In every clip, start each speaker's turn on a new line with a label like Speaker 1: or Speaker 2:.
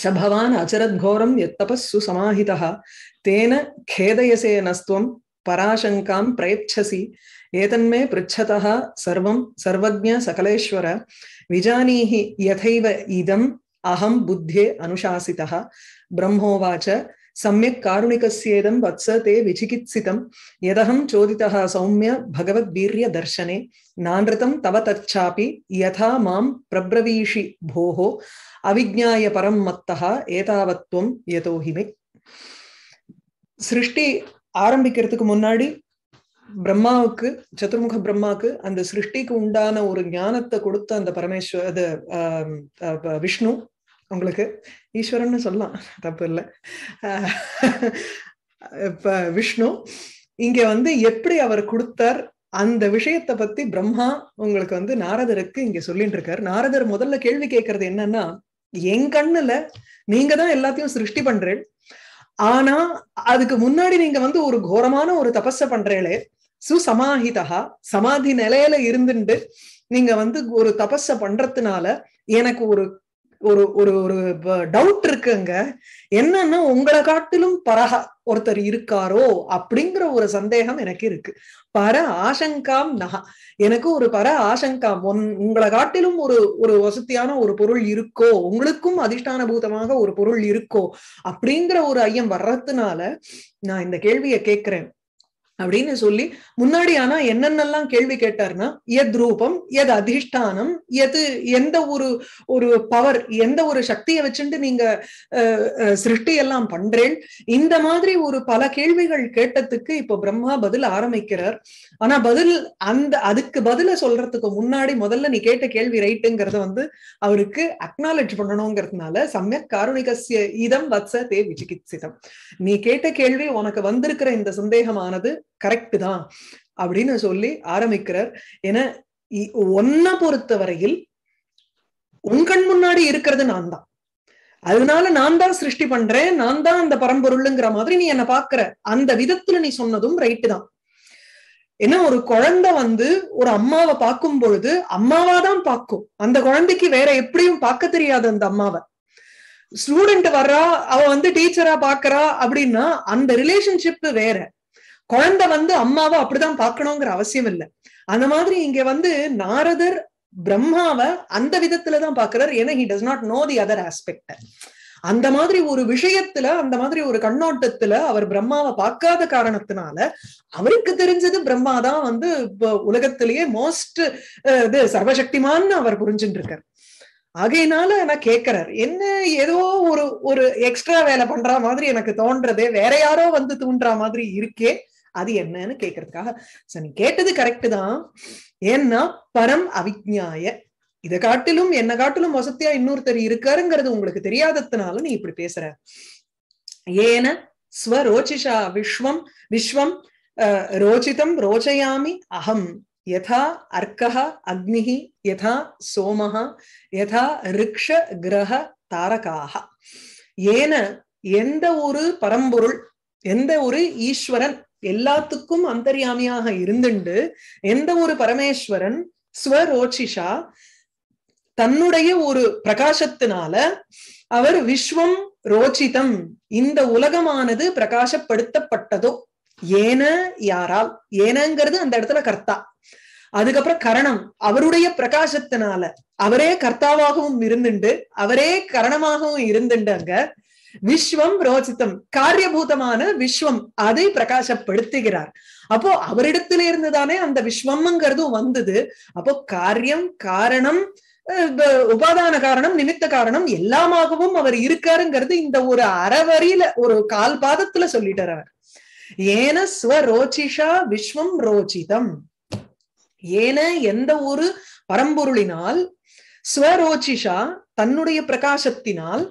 Speaker 1: स भवान् अचरद्घोरं यत्तपस्सु समाहितः तेन खेदयसे नस्त्वं पराशङ्कां प्रयच्छसि एतन्मे पृच्छतः सर्वं सर्वज्ञ सकलेश्वर विजानीहि यथैव इदम् अहं बुद्धे अनुशासितः ब्रह्मोवाच सम्यक् कारुणिकस्येदं वत्स ते विचिकित्सितं यदहं चोदितः सौम्य भगवद्वीर्यदर्शने नानृतं तव तच्चापि यथा मां प्रब्रवीषि भोः अविज्ञाय परं मत्तः एतावत्त्वं यतो हि मे சிருஷ்டி ஆரம்பிக்கிறதுக்கு முன்னாடி பிரம்மாவுக்கு சதுர்முக பிரம்மாவுக்கு அந்த சிருஷ்டிக்கு உண்டான ஒரு ஞானத்தை கொடுத்த அந்த பரமேஸ்வர் அது விஷ்ணு உங்களுக்கு ஈஸ்வரன்னு சொல்லலாம் தப்பு இல்லை இப்ப விஷ்ணு இங்க வந்து எப்படி அவர் கொடுத்தார் அந்த விஷயத்த பத்தி பிரம்மா உங்களுக்கு வந்து நாரதருக்கு இங்க சொல்லிட்டு இருக்காரு நாரதர் முதல்ல கேள்வி கேட்கறது என்னன்னா என் கண்ணுல நீங்க தான் எல்லாத்தையும் சிருஷ்டி பண்றேன் ஆனா அதுக்கு முன்னாடி நீங்க வந்து ஒரு கோரமான ஒரு தபஸ பண்றீங்களே சுசமாஹிதா சமாதி நிலையில இருந்துட்டு நீங்க வந்து ஒரு தபஸ பண்றதுனால எனக்கு ஒரு ஒரு ஒரு ஒரு டவுட் இருக்குங்க என்னன்னா உங்களை காட்டிலும் பரகா ஒருத்தர் இருக்காரோ அப்படிங்கிற ஒரு சந்தேகம் எனக்கு இருக்கு பர ஆசங்காம் நகா எனக்கு ஒரு பர ஆசங்காம் உங்களை காட்டிலும் ஒரு ஒரு வசதியான ஒரு பொருள் இருக்கோ உங்களுக்கும் அதிஷ்டான பூதமாக ஒரு பொருள் இருக்கோ அப்படிங்கிற ஒரு ஐயம் வர்றதுனால நான் இந்த கேள்வியை கேட்கிறேன் அப்படின்னு சொல்லி முன்னாடி ஆனா என்னென்னலாம் கேள்வி கேட்டார்னா எத் ரூபம் எது அதிஷ்டானம் எது எந்த ஒரு ஒரு பவர் எந்த ஒரு சக்தியை வச்சுட்டு நீங்க சிருஷ்டி எல்லாம் பண்றேன் இந்த மாதிரி ஒரு பல கேள்விகள் கேட்டதுக்கு இப்ப பிரம்மா பதில் ஆரம்பிக்கிறார் ஆனா பதில் அந்த அதுக்கு பதில சொல்றதுக்கு முன்னாடி முதல்ல நீ கேட்ட கேள்வி ரைட்டுங்கிறத வந்து அவருக்கு அக்னாலஜ் பண்ணணுங்கிறதுனால சமயக் காரணிகசிய இதம் வத்ச தே விசிகித்சிதம் நீ கேட்ட கேள்வி உனக்கு வந்திருக்கிற இந்த சந்தேகமானது கரெக்ட் தான் அப்படின்னு சொல்லி ஆரம்பிக்கிறார் ஏன்னா ஒன்ன பொறுத்த வரையில் உன் கண் முன்னாடி இருக்கிறது நான் தான் அதனால நான் தான் சிருஷ்டி பண்றேன் நான் தான் அந்த பரம்பொருளுங்கிற மாதிரி நீ என்ன பாக்குற அந்த விதத்துல நீ சொன்னதும் ரைட்டு தான் ஏன்னா ஒரு குழந்தை வந்து ஒரு அம்மாவை பார்க்கும் பொழுது அம்மாவா தான் பார்க்கும் அந்த குழந்தைக்கு வேற எப்படியும் பார்க்க தெரியாது அந்த அம்மாவை ஸ்டூடெண்ட் வர்றா அவ வந்து டீச்சரா பாக்குறா அப்படின்னா அந்த ரிலேஷன்ஷிப் வேற குழந்தை வந்து அம்மாவை அப்படிதான் பாக்கணுங்கிற அவசியம் இல்லை அந்த மாதிரி இங்க வந்து நாரதர் பிரம்மாவை அந்த விதத்துலதான் பாக்குறார் ஏன்னா he does not know the other aspect அந்த மாதிரி ஒரு விஷயத்துல அந்த மாதிரி ஒரு கண்ணோட்டத்துல அவர் பிரம்மாவை பார்க்காத காரணத்தினால அவருக்கு தெரிஞ்சது பிரம்மா தான் வந்து உலகத்திலேயே மோஸ்ட் இது சர்வசக்திமான்னு அவர் புரிஞ்சுட்டு இருக்கார் ஆகையினால நான் கேட்கிறார் என்ன ஏதோ ஒரு ஒரு எக்ஸ்ட்ரா வேலை பண்ற மாதிரி எனக்கு தோன்றதே வேற யாரோ வந்து தூண்டுற மாதிரி இருக்கே அது என்னன்னு கேட்கறதுக்காக நீ கேட்டது கரெக்டு தான் ஏன்னா பரம் அவிஜ்ஞாய இதை காட்டிலும் என்ன காட்டிலும் வசத்தியா இன்னொருத்தர் இருக்காருங்கிறது உங்களுக்கு தெரியாததுனால நீ இப்படி பேசுற ஏன ஸ்வரோச்சிஷா விஸ்வம் விஸ்வம் ரோச்சிதம் ரோச்சயாமி அகம் யதா அர்க்கஹ அக்னிஹி யதா சோமஹ யதா ரிக்ஷ கிரக தாரகாக ஏன எந்த ஒரு பரம்பொருள் எந்த ஒரு ஈஸ்வரன் எல்லாத்துக்கும் அந்தர்யாமியாக இருந்துண்டு எந்த ஒரு பரமேஸ்வரன் ஸ்வரோச்சிஷா தன்னுடைய ஒரு பிரகாசத்தினால அவர் விஸ்வம் ரோச்சிதம் இந்த உலகமானது பிரகாசப்படுத்தப்பட்டதோ ஏன யாரால் ஏனங்கிறது அந்த இடத்துல கர்த்தா அதுக்கப்புறம் கரணம் அவருடைய பிரகாசத்தினால அவரே கர்த்தாவாகவும் இருந்துண்டு அவரே கரணமாகவும் இருந்துண்டு அங்க விஸ்வம் ரோஜித்தம் காரியபூதமான விஸ்வம் அதை பிரகாசப்படுத்துகிறார் அப்போ அவரிடத்துல இருந்துதானே அந்த விஸ்வம்ங்கிறதும் வந்தது அப்போ காரியம் காரணம் உபாதான காரணம் நிமித்த காரணம் எல்லாமாகவும் அவர் இருக்காருங்கிறது இந்த ஒரு அறவரியில ஒரு கால் பாதத்துல சொல்லிட்டார் அவர் ஏன ஸ்வரோச்சிஷா விஸ்வம் ரோச்சிதம் ஏன எந்த ஒரு பரம்பொருளினால் ஸ்வரோச்சிஷா தன்னுடைய பிரகாசத்தினால்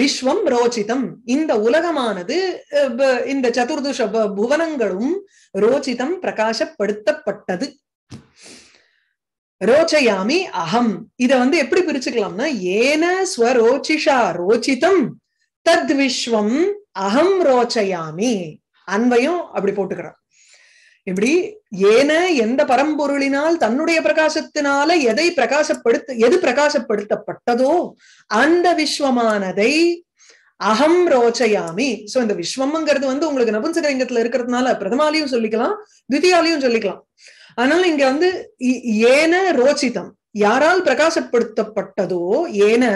Speaker 1: விஸ்வம் ரோச்சிதம் இந்த உலகமானது இந்த சதுர்துஷ புவனங்களும் ரோச்சிதம் பிரகாசப்படுத்தப்பட்டது ரோச்சயாமி அகம் இத வந்து எப்படி பிரிச்சுக்கலாம்னா ஏன ஸ்வரோச்சிஷா ரோச்சிதம் தத் விஸ்வம் அகம் ரோச்சயாமி அன்பையும் அப்படி போட்டுக்கிறான் இப்படி ஏன எந்த பரம்பொருளினால் தன்னுடைய பிரகாசத்தினால எதை பிரகாசப்படுத்த எது பிரகாசப்படுத்தப்பட்டதோ அந்த விஸ்வமானதை அகம் ரோச்சயாமி சோ இந்த விஸ்வம்ங்கிறது வந்து உங்களுக்கு நபுன்சகலிங்கத்துல இருக்கிறதுனால பிரதமாலையும் சொல்லிக்கலாம் துதியாலையும் சொல்லிக்கலாம் ஆனால் இங்க வந்து ஏன ரோச்சிதம் யாரால் பிரகாசப்படுத்தப்பட்டதோ ஏன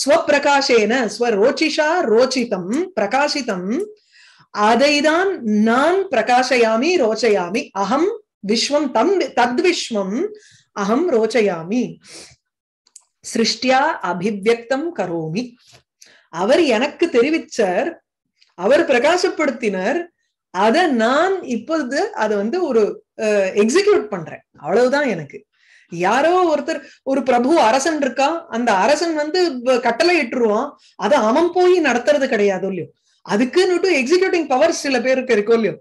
Speaker 1: ஸ்வ பிரகாசேன ஸ்வரோச்சிஷா ரோச்சிதம் பிரகாசிதம் அதைதான் நான் பிரகாசயாமி ரோச்சயாமி அகம் விஸ்வம் தம் தத்விஸ்வம் அகம் ரோச்சயாமி சிருஷ்டியா அபிவியக்தம் கரோமி அவர் எனக்கு தெரிவிச்சார் அவர் பிரகாசப்படுத்தினர் அத நான் இப்பொழுது அதை வந்து ஒரு எக்ஸிக்யூட் பண்றேன் அவ்வளவுதான் எனக்கு யாரோ ஒருத்தர் ஒரு பிரபு அரசன் இருக்கா அந்த அரசன் வந்து கட்டளை இட்டுருவான் அதை அவன் போய் நடத்துறது கிடையாது இல்லையோ அதுக்குன்னு எக்ஸிக்யூட்டிங் பவர் சில பேருக்கு இருக்கும் இல்லையோ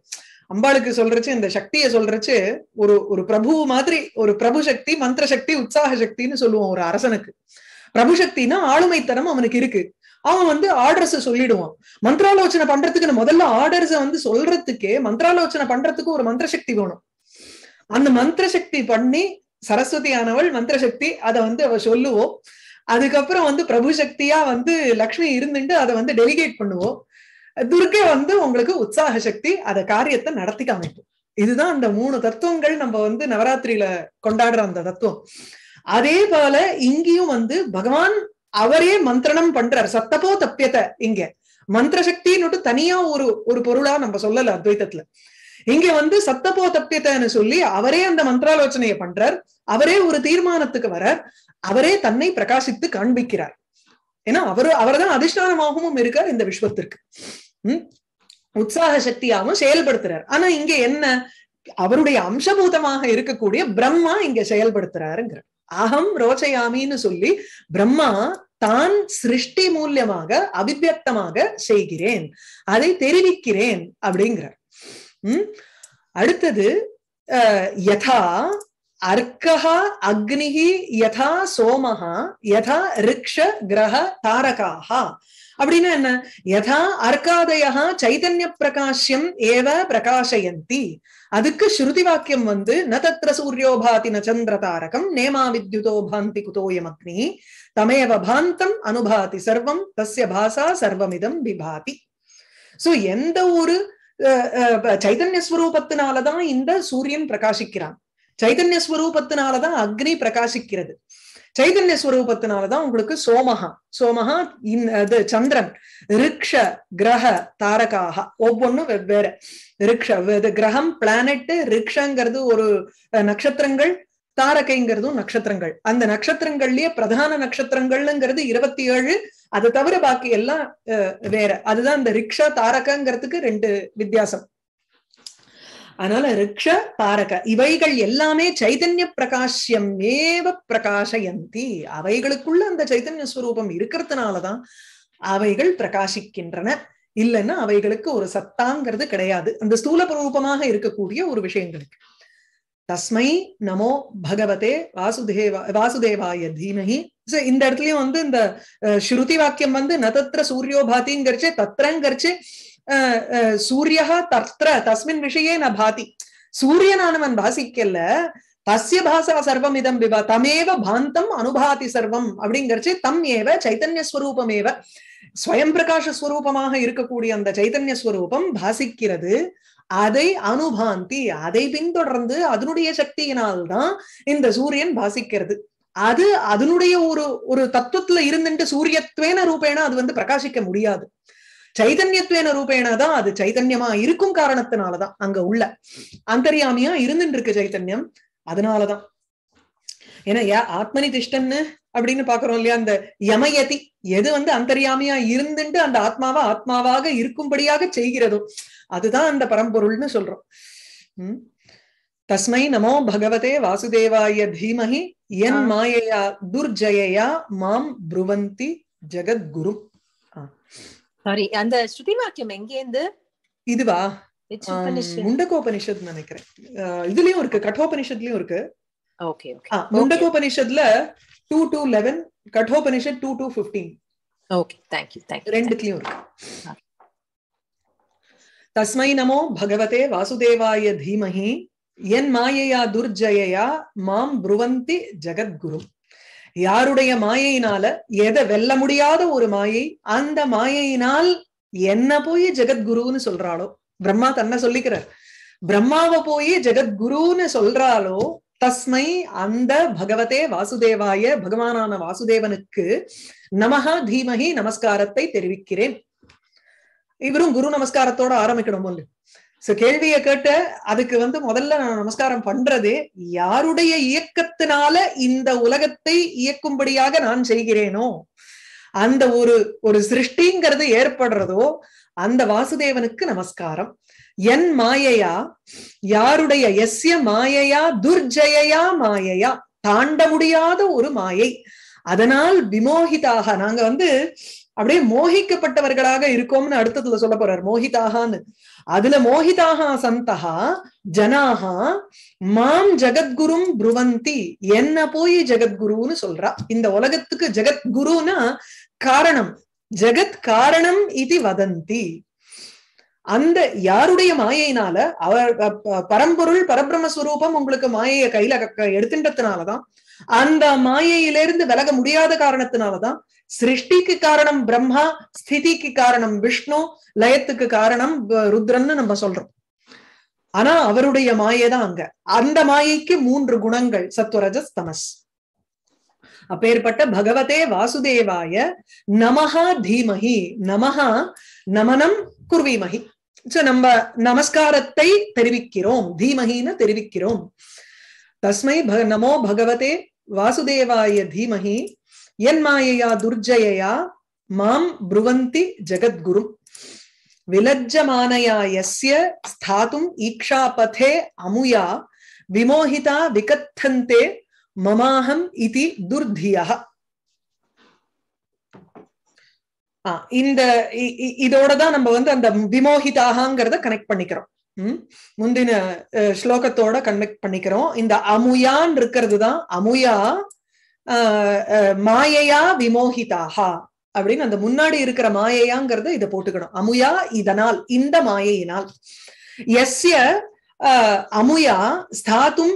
Speaker 1: அம்பாளுக்கு சொல்றச்சு இந்த சக்தியை சொல்றச்சு ஒரு ஒரு பிரபு மாதிரி ஒரு பிரபு சக்தி மந்திர சக்தி உற்சாக சக்தின்னு சொல்லுவோம் ஒரு அரசனுக்கு பிரபு சக்தினா ஆளுமைத்தனம் அவனுக்கு இருக்கு அவன் வந்து ஆர்டர்ஸ் சொல்லிடுவான் மந்திராலோச்சனை பண்றதுக்கு முதல்ல ஆர்டர்ஸ் வந்து சொல்றதுக்கே மந்திராலோச்சனை பண்றதுக்கு ஒரு மந்திர சக்தி வேணும் அந்த மந்திர சக்தி பண்ணி சரஸ்வதி ஆனவள் மந்திர சக்தி அதை வந்து அவ சொல்லுவோம் அதுக்கப்புறம் வந்து பிரபு சக்தியா வந்து லக்ஷ்மி இருந்துட்டு அதை வந்து டெலிகேட் பண்ணுவோம் துர்கை வந்து உங்களுக்கு உற்சாக சக்தி அத காரியத்தை நடத்தி காமிக்கும் இதுதான் அந்த மூணு தத்துவங்கள் நம்ம வந்து நவராத்திரியில கொண்டாடுற அந்த தத்துவம் அதே போல இங்கேயும் வந்து பகவான் அவரே மந்திரணம் பண்றார் சத்தப்போ தப்பியத இங்க மந்திர சக்தின்னு தனியா ஒரு ஒரு பொருளா நம்ம சொல்லல அத்வைத்தத்துல இங்க வந்து சத்தப்போ தப்பியத்தன்னு சொல்லி அவரே அந்த மந்திராலோச்சனையை பண்றார் அவரே ஒரு தீர்மானத்துக்கு வர அவரே தன்னை பிரகாசித்து காண்பிக்கிறார் ஏன்னா அவரு அவர்தான் அதிஷ்டானமாகவும் இருக்கார் இந்த விஸ்வத்திற்கு உற்சாக சக்தியாகவும் செயல்படுத்துறார் ஆனா இங்க என்ன அவருடைய அம்சபூதமாக இருக்கக்கூடிய பிரம்மா இங்க செயல்படுத்துறாருங்கிற அகம் ரோச்சயாமின்னு சொல்லி பிரம்மா தான் சிருஷ்டி மூலியமாக அபிவியக்தமாக செய்கிறேன் அதை தெரிவிக்கிறேன் அப்படிங்கிறார் உம் அடுத்தது யதா அர்க்கா அக்னிகி யதா சோமஹா யதா ரிக்ஷ கிரக தாரகாக அப்படின்னு என்ன யதா அர்க்காதயா சைதன்ய பிரகாஷ்யம் ஏவ பிரகாஷயந்தி அதுக்கு ஸ்ருதி வாக்கியம் வந்து ந தத்ர சூரியோபாதி ந சந்திர தாரகம் நேமா வித்யுதோ பாந்தி குதோயம் அக்னி தமேவ பாந்தம் அனுபாதி சர்வம் தஸ்ய பாசா சர்வமிதம் விபாதி சோ எந்த ஒரு சைதன்ய ஸ்வரூபத்தினாலதான் இந்த சூரியன் பிரகாசிக்கிறான் சைதன்ய ஸ்வரூபத்தினாலதான் அக்னி பிரகாசிக்கிறது சைதன்ய ஸ்வரூபத்தினாலதான் உங்களுக்கு சோமகா சோமகா அது சந்திரன் ரிக்ஷ கிரக தாரகாக ஒவ்வொன்றும் வெவ்வேறு ரிக்ஷ இது கிரகம் பிளானெட் ரிக்ஷங்கிறது ஒரு நட்சத்திரங்கள் தாரகைங்கிறதும் நட்சத்திரங்கள் அந்த நட்சத்திரங்கள்லயே பிரதான நட்சத்திரங்கள்ங்கிறது இருபத்தி ஏழு அது தவிர பாக்கி எல்லாம் வேற அதுதான் இந்த ரிக்ஷா தாரகங்கிறதுக்கு ரெண்டு வித்தியாசம் அதனால ரிக்ஷ தாரக இவைகள் எல்லாமே சைதன்ய பிரகாசியம் ஏவ பிரகாசயந்தி அவைகளுக்குள்ள அந்த சைதன்ய ஸ்வரூபம் இருக்கிறதுனாலதான் அவைகள் பிரகாசிக்கின்றன இல்லைன்னா அவைகளுக்கு ஒரு சத்தாங்கிறது கிடையாது அந்த ஸ்தூல ரூபமாக இருக்கக்கூடிய ஒரு விஷயங்களுக்கு தஸ்மை நமோ பகவதே வாசுதேவா வாசுதேவாய தீமகி இந்த இடத்துலயும் வந்து இந்த ஸ்ருதி வாக்கியம் வந்து நதத்திர சூரியோபாத்திங்கரிச்சு தத்திரங்கரிச்சு சூரியः தத்ர தஸ்மின் விஷயே ந பாதி சூரியனானவன் பாசிக்கல தஸ்ய பாசா சர்வம் இதம் விவா தமேவ பாந்தம் அனுபாதி சர்வம் அப்படிங்கிறச்சு தம் ஏவ சைத்தன்ய ஸ்வரூபமேவ ஸ்வயம் பிரகாஷ ஸ்வரூபமாக இருக்கக்கூடிய அந்த சைத்தன்ய ஸ்வரூபம் பாசிக்கிறது அதை அனுபாந்தி அதை பின்தொடர்ந்து அதனுடைய சக்தியினால்தான் இந்த சூரியன் பாசிக்கிறது அது அதனுடைய ஒரு ஒரு தத்துவத்துல இருந்துட்டு சூரியத்வேன ரூபேனா அது வந்து பிரகாசிக்க முடியாது சைதன்யத்துவேன ரூபேனா தான் அது சைதன்யமா இருக்கும் காரணத்தினாலதான் அங்க உள்ள அந்தரியாமியா இருந்துட்டு இருக்கு சைத்தன்யம் அதனாலதான் ஏன்னா ஆத்மனி திஷ்டன்னு அப்படின்னு பாக்குறோம் இல்லையா அந்த யமயதி எது வந்து அந்தரியாமியா இருந்துட்டு அந்த ஆத்மாவா ஆத்மாவாக இருக்கும்படியாக செய்கிறதோ அதுதான் அந்த பரம்பொருள்னு சொல்றோம் தஸ்மை நமோ பகவதே வாசுதேவாய தீமஹி என் மாயையா துர்ஜயையா மாம் புருவந்தி ஜெகத்குரு சாரி அந்த ஸ்ருதி வாக்கியம் எங்கேருந்து இதுவா முண்டகோபனிஷத் நினைக்கிறேன் இதுலயும் இருக்கு கட்டோபனிஷத்லயும் இருக்கு முண்டகோபனிஷத்ல two two eleven Kathopanishad two two fifteen okay thank you thank you ரெண்டுத்துலயும் இருக்கு தஸ்மை நமோ பகவதே வாசுதேவாய தீமஹி என் மாயையா துர்ஜயயா மாம் புருவந்தி ஜெகத்குரும் யாருடைய மாயையினால எதை வெல்ல முடியாத ஒரு மாயை அந்த மாயையினால் என்ன போய் ஜெகத்குருன்னு சொல்றாளோ பிரம்மா தன்னை சொல்லிக்கிறார் பிரம்மாவை போய் ஜெகத்குருன்னு சொல்றாளோ தஸ்மை அந்த பகவதே வாசுதேவாய பகவானான வாசுதேவனுக்கு நமஹா தீமகி நமஸ்காரத்தை தெரிவிக்கிறேன் இவரும் குரு நமஸ்காரத்தோட ஆரம்பிக்கணும் சோ கேள்வியை கேட்ட அதுக்கு வந்து முதல்ல நான் நமஸ்காரம் பண்றது யாருடைய இயக்கத்தினால இந்த உலகத்தை இயக்கும்படியாக நான் செய்கிறேனோ அந்த ஒரு ஒரு சிருஷ்டிங்கிறது ஏற்படுறதோ அந்த வாசுதேவனுக்கு நமஸ்காரம் என் மாயையா யாருடைய எஸ்ய மாயையா துர்ஜயா மாயையா தாண்ட முடியாத ஒரு மாயை அதனால் விமோகிதாக நாங்க வந்து அப்படியே மோகிக்கப்பட்டவர்களாக இருக்கோம்னு அடுத்ததுல சொல்ல போறார் மோகிதாகான்னு அதுல மோகிதாக சந்தா ஜனாக மாம் ஜகத்குரும் புருவந்தி என்ன போய் ஜெகத்குருன்னு சொல்றா இந்த உலகத்துக்கு ஜெகத்குருன்னா காரணம் ஜெகத் காரணம் இது வதந்தி அந்த யாருடைய மாயையினால அவர் பரம்பொருள் பரபிரமஸ்வரூபம் உங்களுக்கு மாயையை கையில எடுத்துட்டதுனாலதான் அந்த மாயையிலிருந்து விலக முடியாத காரணத்தினாலதான் சிருஷ்டிக்கு காரணம் பிரம்மா ஸ்திதிக்கு காரணம் விஷ்ணு லயத்துக்கு காரணம் ருத்ரன்னு நம்ம சொல்றோம் ஆனா அவருடைய மாயைதான் அங்க அந்த மாயைக்கு மூன்று குணங்கள் சத்வரஜஸ் தமஸ் அப்பேற்பட்ட பகவதே வாசுதேவாய நமஹா தீமஹி நமஹா நமனம் குர்வீமஹி சோ நம்ம நமஸ்காரத்தை தெரிவிக்கிறோம் தீமஹின்னு தெரிவிக்கிறோம் தஸ்மை நமோ பகவதே வாசுதேவாய தீமஹி என் மாயையா துர்ஜயா மாம் புருவந்தி ஜெகத்குரு விலஜமானயா எஸ்ய ஸ்தாதும் ஈக்ஷாபதே அமுயா விமோஹிதா விகத்தந்தே மமாஹம் இதி துர்தியா இந்த இதோட தான் நம்ம வந்து அந்த விமோகிதாகங்கிறத கனெக்ட் பண்ணிக்கிறோம் முந்தின ஸ்லோகத்தோட கனெக்ட் பண்ணிக்கிறோம் இந்த அமுயான் இருக்கிறது தான் அமுயா மாயையா விமோகிதாகா அப்படின்னு அந்த முன்னாடி இருக்கிற மாயையாங்கிறத இதை போட்டுக்கணும் அமுயா இதனால் இந்த மாயையினால் எஸ்ய அமுயா ஸ்தாத்தும்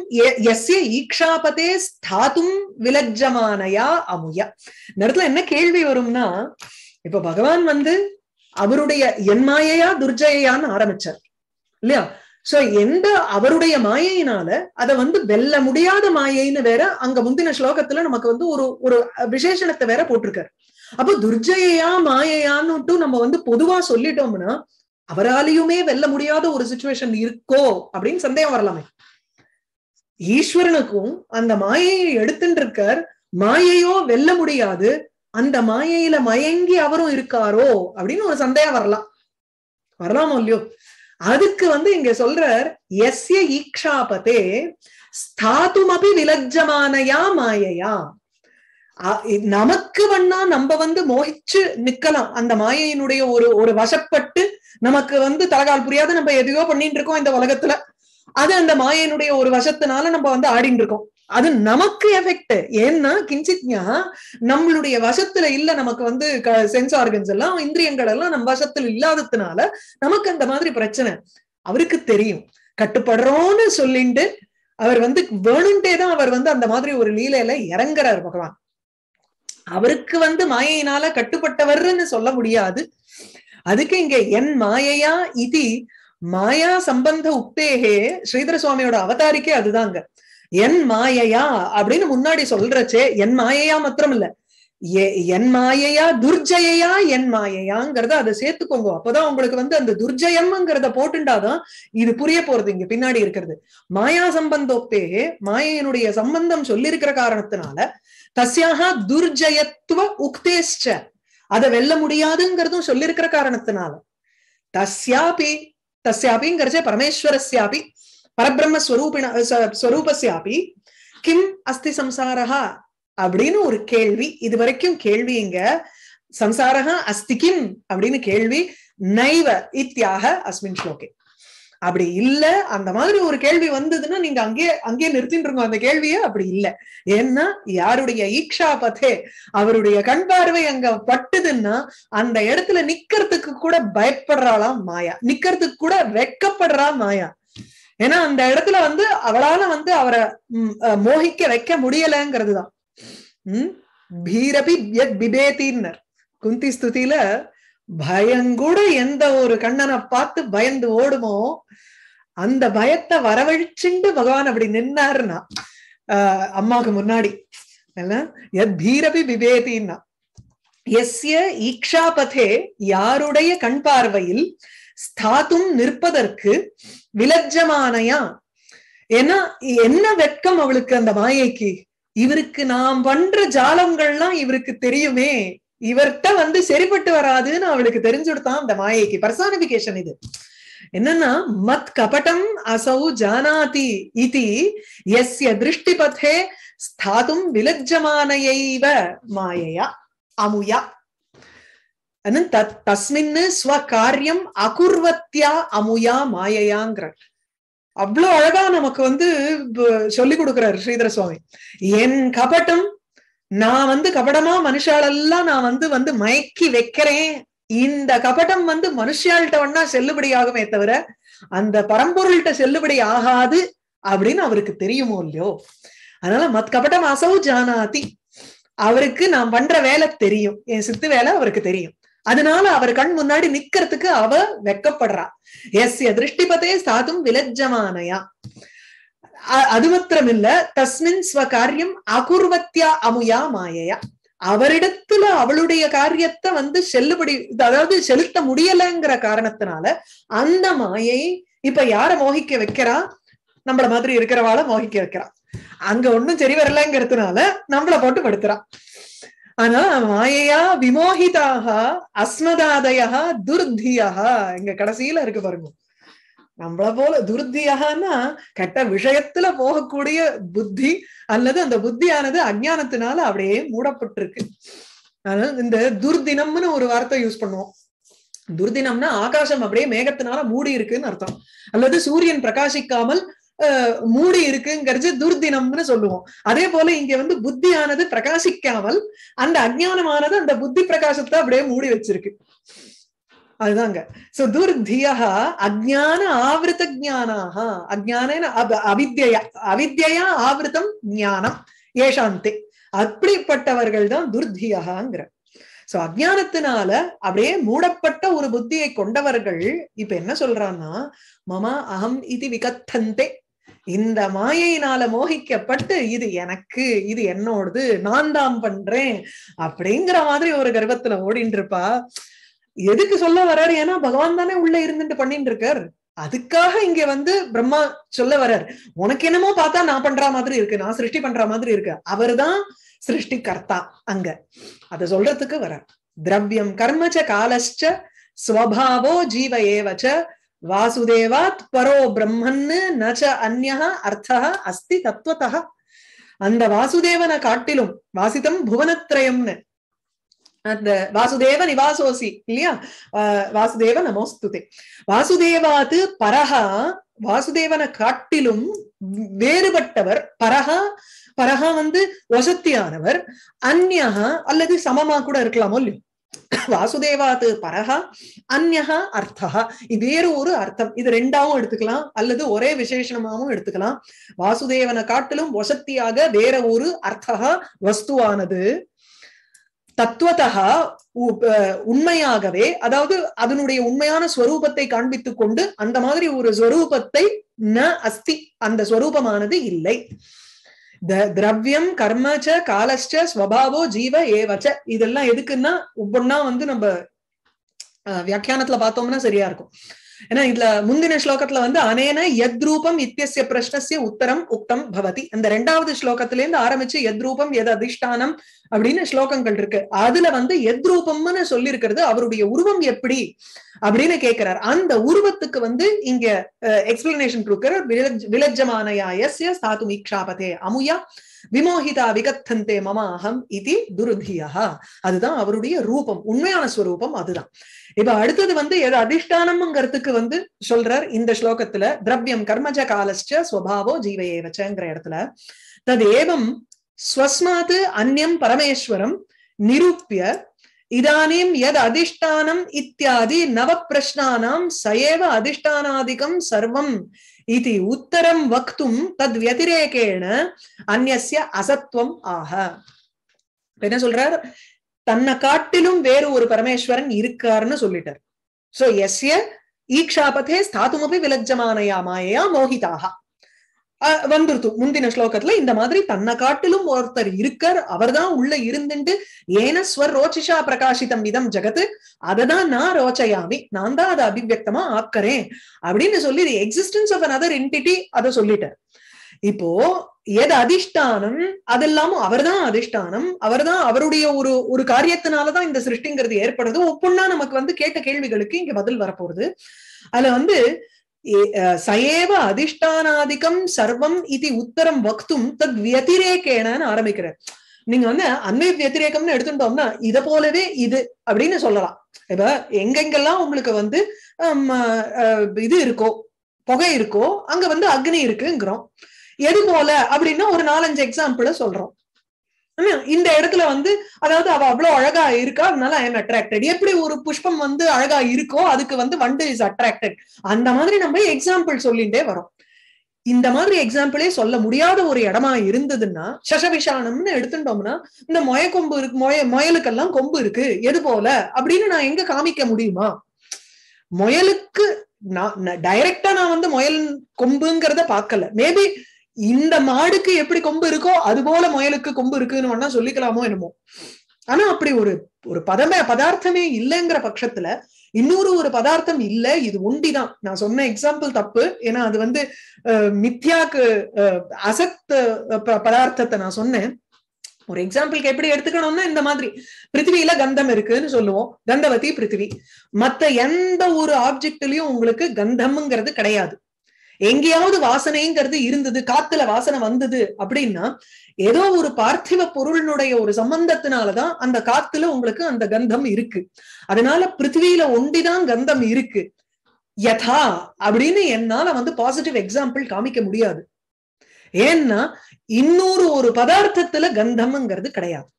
Speaker 1: எஸ்ய ஈக்ஷாபதே ஸ்தாத்தும் விலஜமானயா அமுயா இந்த இடத்துல என்ன கேள்வி வரும்னா இப்ப பகவான் வந்து அவருடைய என் மாயையா துர்ஜயான்னு ஆரம்பிச்சார் இல்லையா சோ எந்த அவருடைய மாயையினால அத வந்து வெல்ல முடியாத மாயைன்னு வேற அங்க முந்தின ஸ்லோகத்துல நமக்கு வந்து ஒரு ஒரு விசேஷணத்தை வேற போட்டிருக்காரு அப்போ துர்ஜயா மாயையான்னு நம்ம வந்து பொதுவா சொல்லிட்டோம்னா அவராலையுமே வெல்ல முடியாத ஒரு சுச்சுவேஷன் இருக்கோ அப்படின்னு சந்தேகம் வரலாமே ஈஸ்வரனுக்கும் அந்த மாயையை இருக்கார் மாயையோ வெல்ல முடியாது அந்த மாயையில மயங்கி அவரும் இருக்காரோ அப்படின்னு ஒரு சந்தேகம் வரலாம் வரலாமோ இல்லையோ அதுக்கு வந்து இங்க சொல்றார் எஸ்ய ஈக்ஷாபதே ஸ்தாத்துமபி விலஜமானயா மாயையா நமக்கு வண்ணா நம்ம வந்து மோகிச்சு நிக்கலாம் அந்த மாயையினுடைய ஒரு ஒரு வசப்பட்டு நமக்கு வந்து தலகால் புரியாத நம்ம எதையோ பண்ணிட்டு இருக்கோம் இந்த உலகத்துல அது அந்த மாயையினுடைய ஒரு வசத்தினால நம்ம வந்து ஆடிட்டு இருக்கோம் அது நமக்கு எஃபெக்ட் ஏன்னா கிஞ்சித்யா நம்மளுடைய வசத்துல இல்ல நமக்கு வந்து சென்ஸ் ஆர்கன்ஸ் எல்லாம் இந்திரியங்கள் எல்லாம் நம்ம வசத்துல இல்லாததுனால நமக்கு அந்த மாதிரி பிரச்சனை அவருக்கு தெரியும் கட்டுப்படுறோம்னு சொல்லிட்டு அவர் வந்து வேணுன்ட்டே தான் அவர் வந்து அந்த மாதிரி ஒரு லீலையில இறங்குறார் பகவான் அவருக்கு வந்து மாயையினால கட்டுப்பட்டவர்ன்னு சொல்ல முடியாது அதுக்கு இங்க என் மாயையா இது மாயா சம்பந்த உக்தேகே ஸ்ரீதர சுவாமியோட அவதாரிக்கே அதுதாங்க என் மாயையா அப்படின்னு முன்னாடி சொல்றச்சே என் மாயையா மாத்திரம் இல்ல என் மாயையா துர்ஜயையா என் மாயையாங்கிறத அதை சேர்த்துக்கோங்க அப்பதான் உங்களுக்கு வந்து அந்த துர்ஜயம்ங்கிறத போட்டுண்டாதான் இது புரிய போறது இங்க பின்னாடி இருக்கிறது மாயா சம்பந்தோக்தே மாயையினுடைய சம்பந்தம் சொல்லியிருக்கிற காரணத்தினால தஸ்யாக துர்ஜயத்துவ உக்தேஷ்ட அதை வெல்ல முடியாதுங்கிறதும் சொல்லியிருக்கிற காரணத்தினால தஸ்யாபி தஸ்யாபிங்கிறச்சே பரமேஸ்வரஸ்யாபி பரபிரம்மஸ்வரூபிண கிம் அஸ்தி சம்சாரா அப்படின்னு ஒரு கேள்வி இது வரைக்கும் கேள்வி இங்க சம்சாரா அஸ்தி கிம் அப்படின்னு கேள்வி நைவ இத்தியாக அஸ்மின் ஸ்லோகே அப்படி இல்ல அந்த மாதிரி ஒரு கேள்வி வந்ததுன்னா நீங்க அங்கேயே அங்கேயே நிறுத்தின்னு இருக்கோம் அந்த கேள்விய அப்படி இல்ல ஏன்னா யாருடைய ஈக்ஷா பதே அவருடைய கண் பார்வை அங்க பட்டுதுன்னா அந்த இடத்துல நிக்கிறதுக்கு கூட பயப்படுறாளாம் மாயா நிக்கிறதுக்கு கூட வெக்கப்படுறா மாயா ஏன்னா அந்த இடத்துல வந்து அவளால வந்து அவரை மோகிக்க வைக்க முடியலங்கிறது தான் உம் பீரபி எத் குந்தி ஸ்துதியில பயங்கூட எந்த ஒரு கண்ணனை பார்த்து பயந்து ஓடுமோ அந்த பயத்தை வரவழிச்சுண்டு பகவான் அப்படி நின்னாருன்னா ஆஹ் அம்மாவுக்கு முன்னாடி எத் பீரபி பிபேதின்னா எஸ்ய ஈக்ஷாபதே யாருடைய கண் பார்வையில் ஸ்தாத்தும் நிற்பதற்கு விலஜமானையா ஏன்னா என்ன வெட்கம் அவளுக்கு அந்த மாயைக்கு இவருக்கு நாம் பண்ற ஜாலங்கள்லாம் இவருக்கு தெரியுமே இவர்கிட்ட வந்து சரிப்பட்டு வராதுன்னு அவளுக்கு தெரிஞ்சுடுத்தான் அந்த மாயைக்கு பர்சானிபிகேஷன் இது என்னன்னா மத் கபட்டம் அசௌ ஜானாதி இதி எஸ்ய திருஷ்டி பதே ஸ்தாதும் விலஜமானையைவ மாயையா அமுயா தஸ்மின்னு ஸ்வகாரியம் அகுர்வத்தியா அமுயா மாயையாங்கிறார் அவ்வளவு அழகா நமக்கு வந்து சொல்லி கொடுக்கிறார் ஸ்ரீதர சுவாமி என் கபட்டம் நான் வந்து கபடமா மனுஷாலெல்லாம் நான் வந்து வந்து மயக்கி வைக்கிறேன் இந்த கபடம் வந்து மனுஷாள்கிட்ட வேணா செல்லுபடி ஆகுமே தவிர அந்த பரம்பொருள்கிட்ட செல்லுபடி ஆகாது அப்படின்னு அவருக்கு தெரியுமோ இல்லையோ அதனால மத் கபடம் அசௌ ஜானாதி அவருக்கு நான் பண்ற வேலை தெரியும் என் சித்து வேலை அவருக்கு தெரியும் அதனால அவர் கண் முன்னாடி நிக்கிறதுக்கு அவ வெக்கப்படுறா எஸ் திருஷ்டிபதே சாதும் விலஜமானயா அது மாத்திரம் இல்ல தஸ்மின் காரியம் அகுர்வத்தியா அமுயா மாயையா அவரிடத்துல அவளுடைய காரியத்தை வந்து செல்லுபடி அதாவது செலுத்த முடியலைங்கிற காரணத்தினால அந்த மாயை இப்ப யார மோகிக்க வைக்கிறா நம்மள மாதிரி இருக்கிறவாள மோகிக்க வைக்கிறான் அங்க ஒண்ணும் சரி வரலங்கிறதுனால நம்மள போட்டு படுத்துறான் ஆனா மாயையா விமோகிதாக அஸ்மதாதயா துர்தியா எங்க கடைசியில இருக்கு பாருங்க நம்மள போல துர்தியான்னா கெட்ட விஷயத்துல போகக்கூடிய புத்தி அல்லது அந்த புத்தியானது அஜானத்தினால அப்படியே மூடப்பட்டிருக்கு இந்த துர்தினம்னு ஒரு வார்த்தை யூஸ் பண்ணுவோம் துர்தினம்னா ஆகாசம் அப்படியே மேகத்தினால மூடி இருக்குன்னு அர்த்தம் அல்லது சூரியன் பிரகாசிக்காமல் மூடி இருக்குங்கிறது துர்தினம்னு சொல்லுவோம் அதே போல இங்க வந்து புத்தியானது பிரகாசிக்காமல் அந்த அஜானமானது அந்த புத்தி பிரகாசத்தை அப்படியே மூடி வச்சிருக்கு அதுதாங்க சோ துர்தியா அஜான ஆவிருத்த ஜானாக அஜான அவித்யா அவித்யா ஆவிருத்தம் ஞானம் ஏஷாந்தே அப்படிப்பட்டவர்கள் தான் துர்தியாங்கிற சோ அஜானத்தினால அப்படியே மூடப்பட்ட ஒரு புத்தியை கொண்டவர்கள் இப்ப என்ன சொல்றான்னா மமா அகம் இது விகத்தந்தே இந்த மாயையினால மோகிக்கப்பட்டு இது எனக்கு இது என்னோடது நான் தான் பண்றேன் அப்படிங்கிற மாதிரி ஒரு கர்வத்துல ஓடின்னு இருப்பா எதுக்கு சொல்ல வர்றாரு ஏன்னா பகவான் தானே உள்ள இருந்துட்டு பண்ணிட்டு இருக்கார் அதுக்காக இங்க வந்து பிரம்மா சொல்ல வர்றார் உனக்கு என்னமோ பார்த்தா நான் பண்ற மாதிரி இருக்கு நான் சிருஷ்டி பண்ற மாதிரி இருக்கு அவர் தான் சிருஷ்டி கர்த்தா அங்க அத சொல்றதுக்கு வர்றார் திரவியம் கர்மச்ச காலச்ச ஸ்வபாவோ ஜீவ ஏவச்ச வாசுதேவாத் பரோ பிரம்மன்னு நச்ச அந்யா அர்த்தா அஸ்தி தத்துவத்த அந்த வாசுதேவனை காட்டிலும் வாசித்தம் புவனத்ரயம்னு அந்த வாசுதேவ நிவாசோசி இல்லையா வாசுதேவ நமோஸ்துதே வாசுதேவாத்து பரஹா வாசுதேவனை காட்டிலும் வேறுபட்டவர் பரஹா பரஹா வந்து வசத்தியானவர் அந்யா அல்லது சமமா கூட இருக்கலாமோ இல்லையோ வாசுதேவாத்து பரஹா அந்நகா அர்த்தா இது வேறு ஒரு அர்த்தம் இது ரெண்டாவும் எடுத்துக்கலாம் அல்லது ஒரே விசேஷமாகவும் எடுத்துக்கலாம் வாசுதேவனை காட்டிலும் வசத்தியாக வேற ஒரு அர்த்தா வஸ்துவானது தத்துவத்தகா உண்மையாகவே அதாவது அதனுடைய உண்மையான ஸ்வரூபத்தை காண்பித்துக் கொண்டு அந்த மாதிரி ஒரு ஸ்வரூபத்தை ந அஸ்தி அந்த ஸ்வரூபமானது இல்லை திரவியம் கர்மச்ச காலச்ச ஸ்வபாவோ ஜீவ ஏவச்ச இதெல்லாம் எதுக்குன்னா ஒவ்வொன்னா வந்து நம்ம வியாக்கியானத்துல பார்த்தோம்னா சரியா இருக்கும் ஏன்னா இதுல முந்தின ஸ்லோகத்துல வந்து அனேன எத்ரூபம் இத்தியசிய பிரஷ்னசிய உத்தரம் உக்தம் பவதி அந்த ரெண்டாவது ஸ்லோகத்துல இருந்து ஆரம்பிச்சு எத்ரூபம் எது அதிஷ்டானம் அப்படின்னு ஸ்லோகங்கள் இருக்கு அதுல வந்து எத்ரூபம்னு சொல்லி இருக்கிறது அவருடைய உருவம் எப்படி அப்படின்னு கேட்கிறார் அந்த உருவத்துக்கு வந்து இங்க எக்ஸ்பிளனேஷன் கொடுக்கிறார் விலஜமானயா எஸ் எஸ் மீக்ஷாபதே அமுயா விமோகிதா விகத்தந்தே மமாஹம் இது துருதியா அதுதான் அவருடைய ரூபம் உண்மையான ஸ்வரூபம் அதுதான் இப்ப அடுத்தது வந்து எது அதிஷ்டானம்ங்கிறதுக்கு வந்து சொல்றார் இந்த ஸ்லோகத்துல திரவியம் கர்மஜ காலஸ்ட ஸ்வபாவோ ஜீவ இடத்துல தது ஏவம் ஸ்வஸ்மாத் அந்நியம் பரமேஸ்வரம் நிரூபிய இதானீம் எத் அதிஷ்டானம் இத்தியாதி நவ பிரஷ்னானாம் சயேவ அதிஷ்டானாதிகம் சர்வம் இது உத்தரம் வக்தும் தத் வத்திரேகேண அந்நிய அசத்துவம் ஆக என்ன சொல்றார் தன்னை காட்டிலும் வேறு ஒரு பரமேஸ்வரன் இருக்காருன்னு சொல்லிட்டார் சோ எஸ்ய ஈக்ஷாபதே ஸ்தாத்துமபி விலஜமானயா மாயையா மோகிதாக வந்துருத்து முந்தின ஸ்லோகத்துல இந்த மாதிரி தன்னை காட்டிலும் ஒருத்தர் இருக்கார் அவர்தான் உள்ள இருந்துட்டு ஏன ஸ்வர் ரோச்சிஷா பிரகாஷிதம் விதம் ஜெகத்து அததான் நான் ரோச்சையாமி நான் தான் அதை அபிவியக்தமா ஆக்கறேன் அப்படின்னு சொல்லி எக்ஸிஸ்டன்ஸ் ஆஃப் அதர் என்டிட்டி அதை சொல்லிட்டார் இப்போ எது அதிஷ்டானம் அது இல்லாம அவர்தான் அதிஷ்டானம் அவர்தான் அவருடைய ஒரு ஒரு காரியத்தினாலதான் இந்த சிருஷ்டிங்கிறது ஏற்படுது ஒப்புன்னா நமக்கு வந்து கேட்ட கேள்விகளுக்கு இங்க பதில் வரப்போறது அதுல வந்து சயேவ அதிஷ்டானாதிக்கம் சர்வம் இது உத்தரம் வக்தும் தத் வியதிரேக்கேனன்னு ஆரம்பிக்கிறார் நீங்க வந்து அன்மை வியதிரேக்கம்னு எடுத்துட்டோம்னா இத போலவே இது அப்படின்னு சொல்லலாம் இப்ப எங்கெங்கெல்லாம் உங்களுக்கு வந்து இது இருக்கோ புகை இருக்கோ அங்க வந்து அக்னி இருக்குங்கிறோம் எது போல அப்படின்னா ஒரு நாலஞ்சு எக்ஸாம்பிள சொல்றோம் இந்த இடத்துல வந்து அதாவது அவ அவ்வளவு அழகா இருக்கா அதனால ஐ எம் அட்ராக்டட் எப்படி ஒரு புஷ்பம் வந்து அழகா இருக்கோ அதுக்கு வந்து வண்டு இஸ் அட்ராக்டட் அந்த மாதிரி நம்ம எக்ஸாம்பிள் சொல்லிட்டே வரோம் இந்த மாதிரி எக்ஸாம்பிளே சொல்ல முடியாத ஒரு இடமா இருந்ததுன்னா சசவிஷானம்னு எடுத்துட்டோம்னா இந்த மொய கொம்பு இருக்கு மொய மொயலுக்கெல்லாம் கொம்பு இருக்கு எது போல அப்படின்னு நான் எங்க காமிக்க முடியுமா முயலுக்கு நான் டைரக்டா நான் வந்து முயல் கொம்புங்கிறத பாக்கல மேபி இந்த மாடுக்கு எப்படி கொம்பு இருக்கோ அது போல முயலுக்கு கொம்பு இருக்குன்னு ஒண்ணா சொல்லிக்கலாமோ என்னமோ ஆனா அப்படி ஒரு ஒரு பதமே பதார்த்தமே இல்லைங்கிற பட்சத்துல இன்னொரு ஒரு பதார்த்தம் இல்ல இது ஒண்டிதான் நான் சொன்ன எக்ஸாம்பிள் தப்பு ஏன்னா அது வந்து மித்யாக்கு அசத்த பதார்த்தத்தை நான் சொன்னேன் ஒரு எக்ஸாம்பிளுக்கு எப்படி எடுத்துக்கணும்னா இந்த மாதிரி பிருத்திவியில கந்தம் இருக்குன்னு சொல்லுவோம் கந்தவதி பிருத்திவி மத்த எந்த ஒரு ஆப்ஜெக்ட்லயும் உங்களுக்கு கந்தம்ங்கிறது கிடையாது எங்கேயாவது வாசனைங்கிறது இருந்தது காத்துல வாசனை வந்தது அப்படின்னா ஏதோ ஒரு பார்த்திவ பொருளினுடைய ஒரு சம்பந்தத்தினாலதான் அந்த காத்துல உங்களுக்கு அந்த கந்தம் இருக்கு அதனால பிருத்திவியில ஒண்டிதான் கந்தம் இருக்கு யதா அப்படின்னு என்னால வந்து பாசிட்டிவ் எக்ஸாம்பிள் காமிக்க முடியாது ஏன்னா இன்னொரு ஒரு பதார்த்தத்துல கந்தம்ங்கிறது கிடையாது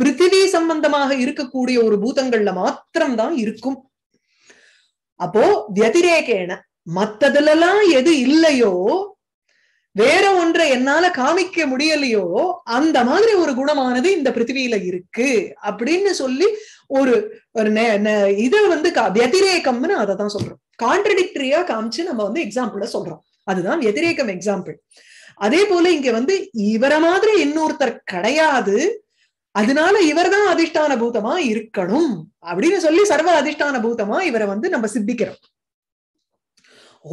Speaker 1: பிருத்திவி சம்பந்தமாக இருக்கக்கூடிய ஒரு பூதங்கள்ல மாத்திரம்தான் இருக்கும் அப்போ வதிரேகேன மத்ததுலாம் எது இல்லையோ வேற ஒன்றை என்னால காமிக்க முடியலையோ அந்த மாதிரி ஒரு குணமானது இந்த பிருத்திவியில இருக்கு அப்படின்னு சொல்லி ஒரு இதை வந்து வதிரேக்கம்னு அதை தான் சொல்றோம் கான்ட்ரடிக்டரியா காமிச்சு நம்ம வந்து எக்ஸாம்பிள சொல்றோம் அதுதான் வதிரேக்கம் எக்ஸாம்பிள் அதே போல இங்க வந்து இவரை மாதிரி இன்னொருத்தர் கிடையாது அதனால இவர் தான் அதிர்ஷ்டான பூதமா இருக்கணும் அப்படின்னு சொல்லி சர்வ அதிஷ்டான பூதமா இவரை வந்து நம்ம சித்திக்கிறோம்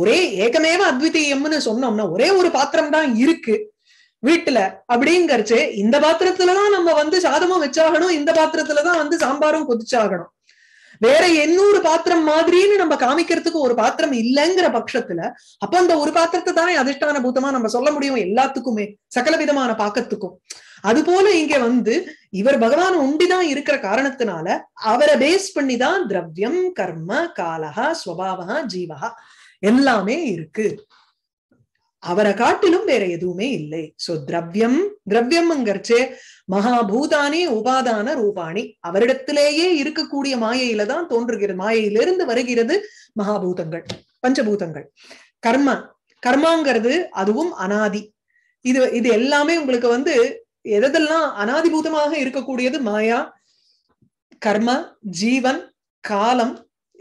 Speaker 1: ஒரே ஏகமேவ அத்விதீயம்னு சொன்னோம்னா ஒரே ஒரு பாத்திரம் தான் இருக்கு வீட்டுல அப்படிங்கறச்சு இந்த பாத்திரத்துலதான் நம்ம வந்து சாதமும் வச்சாகணும் இந்த பாத்திரத்துலதான் வந்து சாம்பாரும் கொதிச்சாகணும் வேற எண்ணூறு பாத்திரம் மாதிரின்னு நம்ம காமிக்கிறதுக்கு ஒரு பாத்திரம் இல்லைங்கிற பட்சத்துல அப்ப அந்த ஒரு பாத்திரத்தை தானே அதிர்ஷ்டான பூத்தமா நம்ம சொல்ல முடியும் எல்லாத்துக்குமே சகல விதமான பாக்கத்துக்கும் அது போல இங்க வந்து இவர் பகவான் உண்டிதான் இருக்கிற காரணத்தினால அவரை பேஸ் பண்ணி தான் திரவியம் கர்ம காலகா ஸ்வபாவா ஜீவகா எல்லாமே இருக்கு அவரை காட்டிலும் வேற எதுவுமே இல்லை சோ திரவியம் திரவியம்ங்கிறச்சு மகாபூதானி உபாதான ரூபாணி அவரிடத்திலேயே இருக்கக்கூடிய மாயையில தான் தோன்றுகிறது மாயையிலிருந்து வருகிறது மகாபூதங்கள் பஞ்சபூதங்கள் கர்ம கர்மாங்கிறது அதுவும் அனாதி இது இது எல்லாமே உங்களுக்கு வந்து எதெல்லாம் அனாதிபூதமாக இருக்கக்கூடியது மாயா கர்ம ஜீவன் காலம்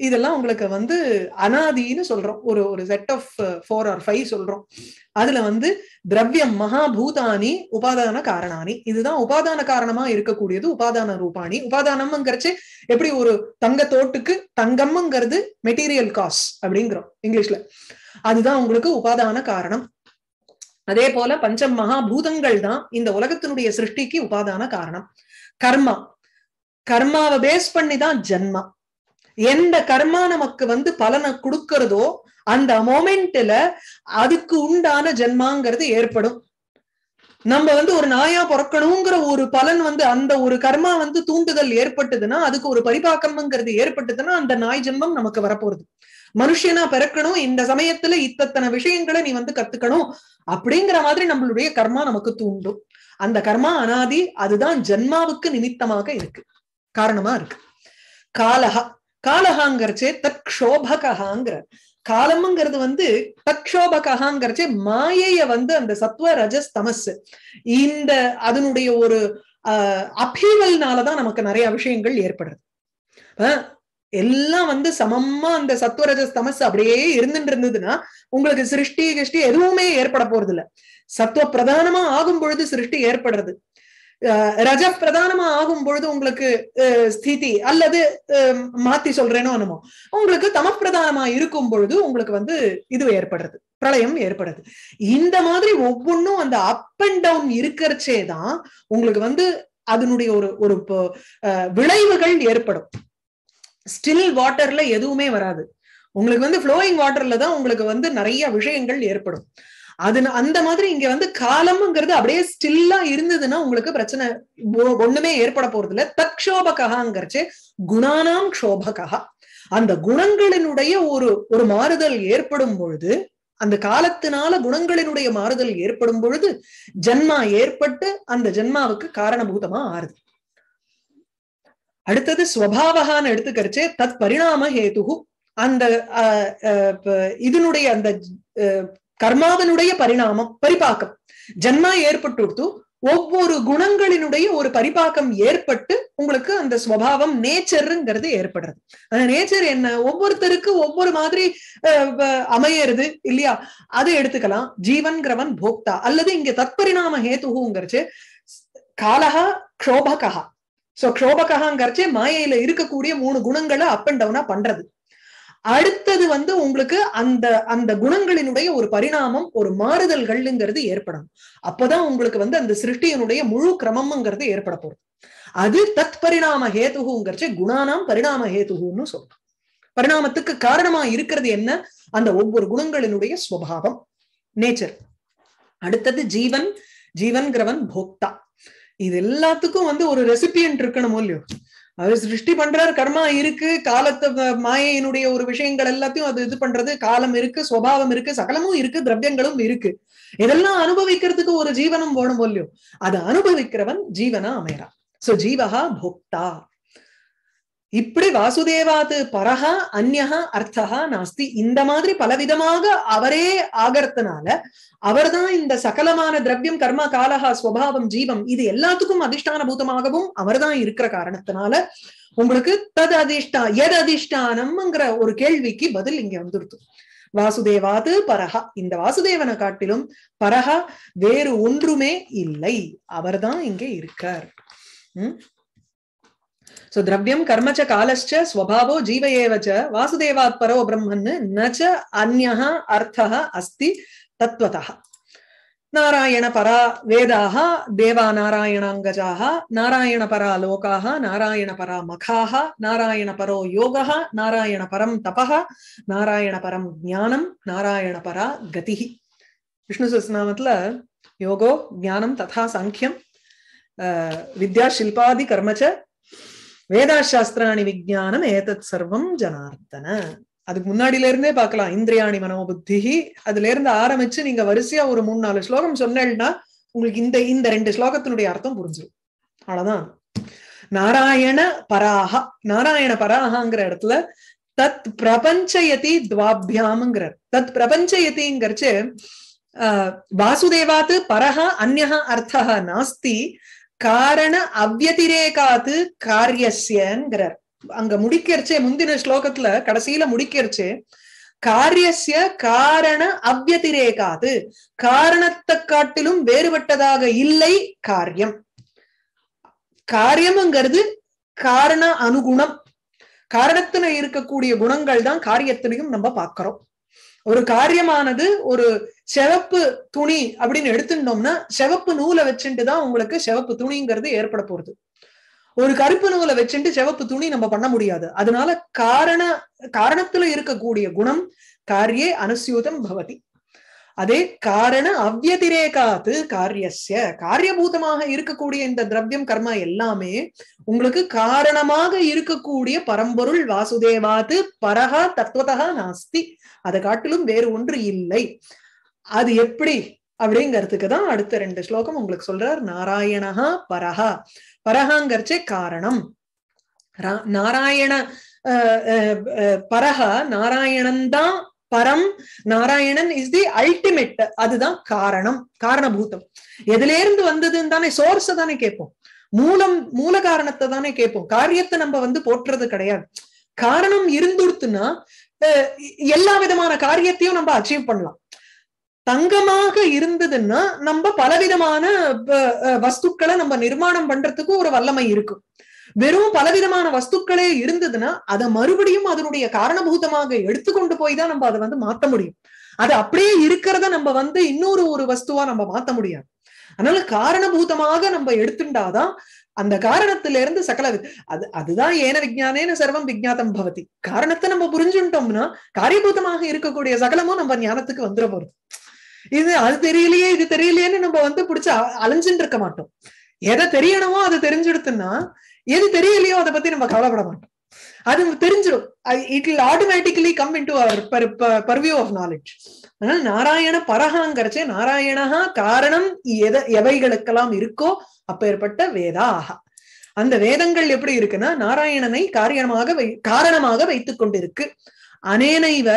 Speaker 1: இதெல்லாம் உங்களுக்கு வந்து அனாதின்னு சொல்றோம் ஒரு ஒரு set of four or five சொல்றோம் அதுல வந்து திரவியம் மகாபூதானி உபாதான காரணானி இதுதான் உபாதான காரணமா இருக்கக்கூடியது உபாதான ரூபாணி உபாதானம்ங்கிறச்சு எப்படி ஒரு தங்க தோட்டுக்கு தங்கம்ங்கிறது மெட்டீரியல் காஸ்ட் அப்படிங்கிறோம் இங்கிலீஷ்ல அதுதான் உங்களுக்கு உபாதான காரணம் அதே போல பஞ்சம் மகாபூதங்கள் தான் இந்த உலகத்தினுடைய சிருஷ்டிக்கு உபாதான காரணம் கர்மா கர்மாவை பேஸ் பண்ணி தான் ஜென்மா எந்த கர்மா நமக்கு வந்து பலனை கொடுக்கறதோ அந்த மொமெண்ட்ல அதுக்கு உண்டான ஜென்மாங்கிறது ஏற்படும் நம்ம வந்து ஒரு நாயா பிறக்கணுங்கிற ஒரு பலன் வந்து அந்த ஒரு கர்மா வந்து தூண்டுதல் ஏற்பட்டதுன்னா அதுக்கு ஒரு பரிபாக்கம்ங்கிறது ஏற்பட்டதுன்னா அந்த நாய் ஜென்மம் நமக்கு வரப்போறது மனுஷனா பிறக்கணும் இந்த சமயத்துல இத்தனை விஷயங்களை நீ வந்து கத்துக்கணும் அப்படிங்கிற மாதிரி நம்மளுடைய கர்மா நமக்கு தூண்டும் அந்த கர்மா அனாதி அதுதான் ஜென்மாவுக்கு நிமித்தமாக இருக்கு காரணமா இருக்கு காலகா காலகாங்கிறச்சே தற்ஷோபகாங்கிற காலம்ங்கிறது வந்து தற்ஷோபகாங்கிறச்சே மாயைய வந்து அந்த சத்வ ரஜஸ் தமஸ் இந்த அதனுடைய ஒரு அஹ் அபீவல்னாலதான் நமக்கு நிறைய விஷயங்கள் ஏற்படுறது எல்லாம் வந்து சமமா அந்த சத்வரஜஸ் தமஸ் அப்படியே இருந்துட்டு இருந்ததுன்னா உங்களுக்கு சிருஷ்டி கிருஷ்டி எதுவுமே ஏற்பட போறது இல்ல சத்துவ பிரதானமா ஆகும் பொழுது சிருஷ்டி ஏற்படுறது ரஜ பிரதானமா ஆகும் பொழுது உங்களுக்கு ஸ்திதி அல்லது மாத்தி சொல்றேனோ என்னமோ உங்களுக்கு தம பிரதானமா இருக்கும் பொழுது உங்களுக்கு வந்து இது ஏற்படுறது பிரளயம் ஏற்படுது இந்த மாதிரி ஒவ்வொன்றும் அந்த அப் அண்ட் டவுன் இருக்கிறச்சே தான் உங்களுக்கு வந்து அதனுடைய ஒரு ஒரு விளைவுகள் ஏற்படும் ஸ்டில் வாட்டர்ல எதுவுமே வராது உங்களுக்கு வந்து ஃப்ளோயிங் வாட்டர்ல தான் உங்களுக்கு வந்து நிறைய விஷயங்கள் ஏற்படும் அது அந்த மாதிரி இங்க வந்து காலம்ங்கிறது அப்படியே ஸ்டில்லா இருந்ததுன்னா உங்களுக்கு பிரச்சனை ஒண்ணுமே ஏற்பட போறது இல்ல தக்ஷோபகாங்கிறச்சு குணானாம் க்ஷோபகா அந்த குணங்களினுடைய ஒரு ஒரு மாறுதல் ஏற்படும் பொழுது அந்த காலத்தினால குணங்களினுடைய மாறுதல் ஏற்படும் பொழுது ஜென்மா ஏற்பட்டு அந்த ஜென்மாவுக்கு காரணபூதமா ஆறுது அடுத்தது ஸ்வபாவகான்னு எடுத்துக்கிறச்சே தத் பரிணாம ஹேதுகு அந்த இதனுடைய அந்த கர்மாவனுடைய பரிணாமம் பரிபாக்கம் ஜன்மா ஏற்பட்டு ஒவ்வொரு குணங்களினுடைய ஒரு பரிபாக்கம் ஏற்பட்டு உங்களுக்கு அந்த ஸ்வபாவம் நேச்சருங்கிறது ஏற்படுறது அந்த நேச்சர் என்ன ஒவ்வொருத்தருக்கு ஒவ்வொரு மாதிரி அமையறது இல்லையா அதை எடுத்துக்கலாம் ஜீவன்கிறவன் போக்தா அல்லது இங்க தத்பரிணாம ஹேத்துகுங்கிறச்சு காலகா க்ஷோபகா சோ க்ஷோபகாங்கிறச்சே மாயையில இருக்கக்கூடிய மூணு குணங்களை அப் அண்ட் டவுனா பண்றது அடுத்தது வந்து உங்களுக்கு அந்த அந்த குணங்களினுடைய ஒரு பரிணாமம் ஒரு மாறுதல்கள்ங்கிறது ஏற்படும் அப்பதான் உங்களுக்கு வந்து அந்த சிருஷ்டியினுடைய முழு கிரமம்ங்கிறது ஏற்பட போறது அது தத் பரிணாம ஹேதுகுங்கிறச்சு குணானாம் பரிணாம ஹேதுகுன்னு சொல்றோம் பரிணாமத்துக்கு காரணமா இருக்கிறது என்ன அந்த ஒவ்வொரு குணங்களினுடைய சுவாவம் நேச்சர் அடுத்தது ஜீவன் ஜீவன்கிறவன் போக்தா இது எல்லாத்துக்கும் வந்து ஒரு ரெசிபியன்ட் இருக்கணுமோ இல்லையோ அது சிருஷ்டி பண்றார் கர்மா இருக்கு காலத்தை மாயையினுடைய ஒரு விஷயங்கள் எல்லாத்தையும் அது இது பண்றது காலம் இருக்கு சுவாவம் இருக்கு சகலமும் இருக்கு திரவியங்களும் இருக்கு இதெல்லாம் அனுபவிக்கிறதுக்கு ஒரு ஜீவனம் போடும் இல்லையோ அதை அனுபவிக்கிறவன் ஜீவனா அமைறான் சோ ஜீவகா போக்தா இப்படி வாசுதேவாது பரஹா அந்நகா அர்த்தகா நாஸ்தி இந்த மாதிரி பலவிதமாக அவரே ஆகறதுனால அவர்தான் இந்த சகலமான திரவியம் கர்மா காலஹா ஸ்வபாவம் ஜீவம் இது எல்லாத்துக்கும் அதிஷ்டான பூதமாகவும் அவர்தான் இருக்கிற காரணத்தினால உங்களுக்கு தது அதிஷ்டா எது அதிஷ்டானம்ங்கிற ஒரு கேள்விக்கு பதில் இங்க வந்துருது வாசுதேவாது பரஹா இந்த வாசுதேவனை காட்டிலும் பரஹா வேறு ஒன்றுமே இல்லை அவர்தான் இங்க இருக்கார் உம் சோ திரவியம் கர்மச்ச காலச்ச ஸ்வபாவோ ஜீவ ஏவச்ச வாசுதேவாத் பரோ பிரம்மன்னு நச்ச அந்யா அர்த்த அஸ்தி தத்துவதா நாராயண பரா வேதாக தேவா நாராயணாங்கஜாக நாராயண பரா லோகாக நாராயண பரா மகாக நாராயண பரோ யோகா நாராயண பரம் தப நாராயண பரம் ஜானம் நாராயண பரா கதி விஷ்ணு சஸ்நாமத்துல யோகோ ஜானம் ததா சாங்கியம் வித்யா சில்பாதி கர்மச்ச வேதாசாஸ்திராணி விஜயானம் ஏதத் சர்வம் ஜனார்த்தன அதுக்கு முன்னாடில இருந்தே பார்க்கலாம் இந்திரியாணி மனோபுத்தி அதுல இருந்து ஆரம்பிச்சு நீங்க வரிசையா ஒரு மூணு நாலு ஸ்லோகம் சொன்னேன்னா உங்களுக்கு இந்த இந்த ரெண்டு ஸ்லோகத்தினுடைய அர்த்தம் புரிஞ்சிடும் அவ்வளவுதான் நாராயண பராக நாராயண பராகாங்கிற இடத்துல தத் பிரபஞ்சயதி துவாபியாம்ங்கிறார் தத் பிரபஞ்சயதிங்கிறச்சு வாசுதேவாத்து பரஹா அந்நா அர்த்தா நாஸ்தி காரண அவ்வதிரேகாது காரியஸ்யங்கிறார் அங்க முடிக்கிறச்சே முந்தின ஸ்லோகத்துல கடைசியில முடிக்கிறச்சு காரியசிய காரண அவ்வதிரேகாது காரணத்தை காட்டிலும் வேறுபட்டதாக இல்லை காரியம் காரியம்ங்கிறது காரண அனுகுணம் காரணத்துல இருக்கக்கூடிய குணங்கள் தான் காரியத்திலையும் நம்ம பார்க்கிறோம் ஒரு காரியமானது ஒரு செவப்பு துணி அப்படின்னு எடுத்துட்டோம்னா செவப்பு நூலை வச்சுட்டு தான் உங்களுக்கு செவப்பு துணிங்கிறது ஏற்பட போறது ஒரு கருப்பு நூலை வச்சுட்டு செவப்பு துணி நம்ம பண்ண முடியாது அதனால காரண காரணத்துல இருக்கக்கூடிய குணம் காரியே அனுசியூதம் பவதி அதே காரண அவ்வதிரேகாத்து காரியஸ்ய காரியபூதமாக இருக்கக்கூடிய இந்த திரவியம் கர்மா எல்லாமே உங்களுக்கு காரணமாக இருக்கக்கூடிய பரம்பொருள் வாசுதேவாத்து பரகா தத்துவதா நாஸ்தி அதை காட்டிலும் வேறு ஒன்று இல்லை அது எப்படி அப்படிங்கிறதுக்கு தான் அடுத்த ரெண்டு ஸ்லோகம் உங்களுக்கு சொல்றார் நாராயணஹா பரஹா பரஹாங்கிறச்சே காரணம் நாராயண பரஹா நாராயணன் தான் பரம் நாராயணன் இஸ் தி அல்டிமேட் அதுதான் காரணம் காரணபூதம் எதுல இருந்து வந்ததுன்னு தானே சோர்ஸ் தானே கேட்போம் மூலம் மூல காரணத்தை தானே கேட்போம் காரியத்தை நம்ம வந்து போட்டுறது கிடையாது காரணம் இருந்துடுத்துன்னா எல்லா விதமான காரியத்தையும் நம்ம அச்சீவ் பண்ணலாம் தங்கமாக இருந்ததுன்னா நம்ம பலவிதமான வஸ்துக்களை நம்ம நிர்மாணம் பண்றதுக்கு ஒரு வல்லமை இருக்கும் வெறும் பலவிதமான வஸ்துக்களே இருந்ததுன்னா அதை மறுபடியும் அதனுடைய காரணபூதமாக எடுத்துக்கொண்டு போய் தான் நம்ம அதை வந்து மாத்த முடியும் அது அப்படியே இருக்கிறத நம்ம வந்து இன்னொரு ஒரு வஸ்துவா நம்ம மாத்த முடியாது அதனால காரணபூதமாக நம்ம எடுத்துண்டாதான் அந்த காரணத்துல இருந்து சகல அது அதுதான் ஏன விஜயானேன சர்வம் விஜாத்தம் பவதி காரணத்தை நம்ம புரிஞ்சுட்டோம்னா காரியபூதமாக இருக்கக்கூடிய சகலமும் நம்ம ஞானத்துக்கு வந்துட போறது இது அது தெரியலையே இது தெரியலையேன்னு நம்ம வந்து புடிச்சு அலைஞ்சுட்டு இருக்க மாட்டோம் எதை தெரியணுமோ அதை தெரிஞ்செடுத்துன்னா எது தெரியலையோ அதை பத்தி நம்ம கவலைப்பட மாட்டோம் அது தெரிஞ்சிடும் it will automatically come in to our purview of knowledge அதனால நாராயண பரகாங்கிறச்சே நாராயணஹா காரணம் எத எவைகளுக்கெல்லாம் இருக்கோ அப்பேற்பட்ட வேதாக அந்த வேதங்கள் எப்படி இருக்குன்னா நாராயணனை காரியமாக வை காரணமாக வைத்துக் கொண்டிருக்கு அனேனைவ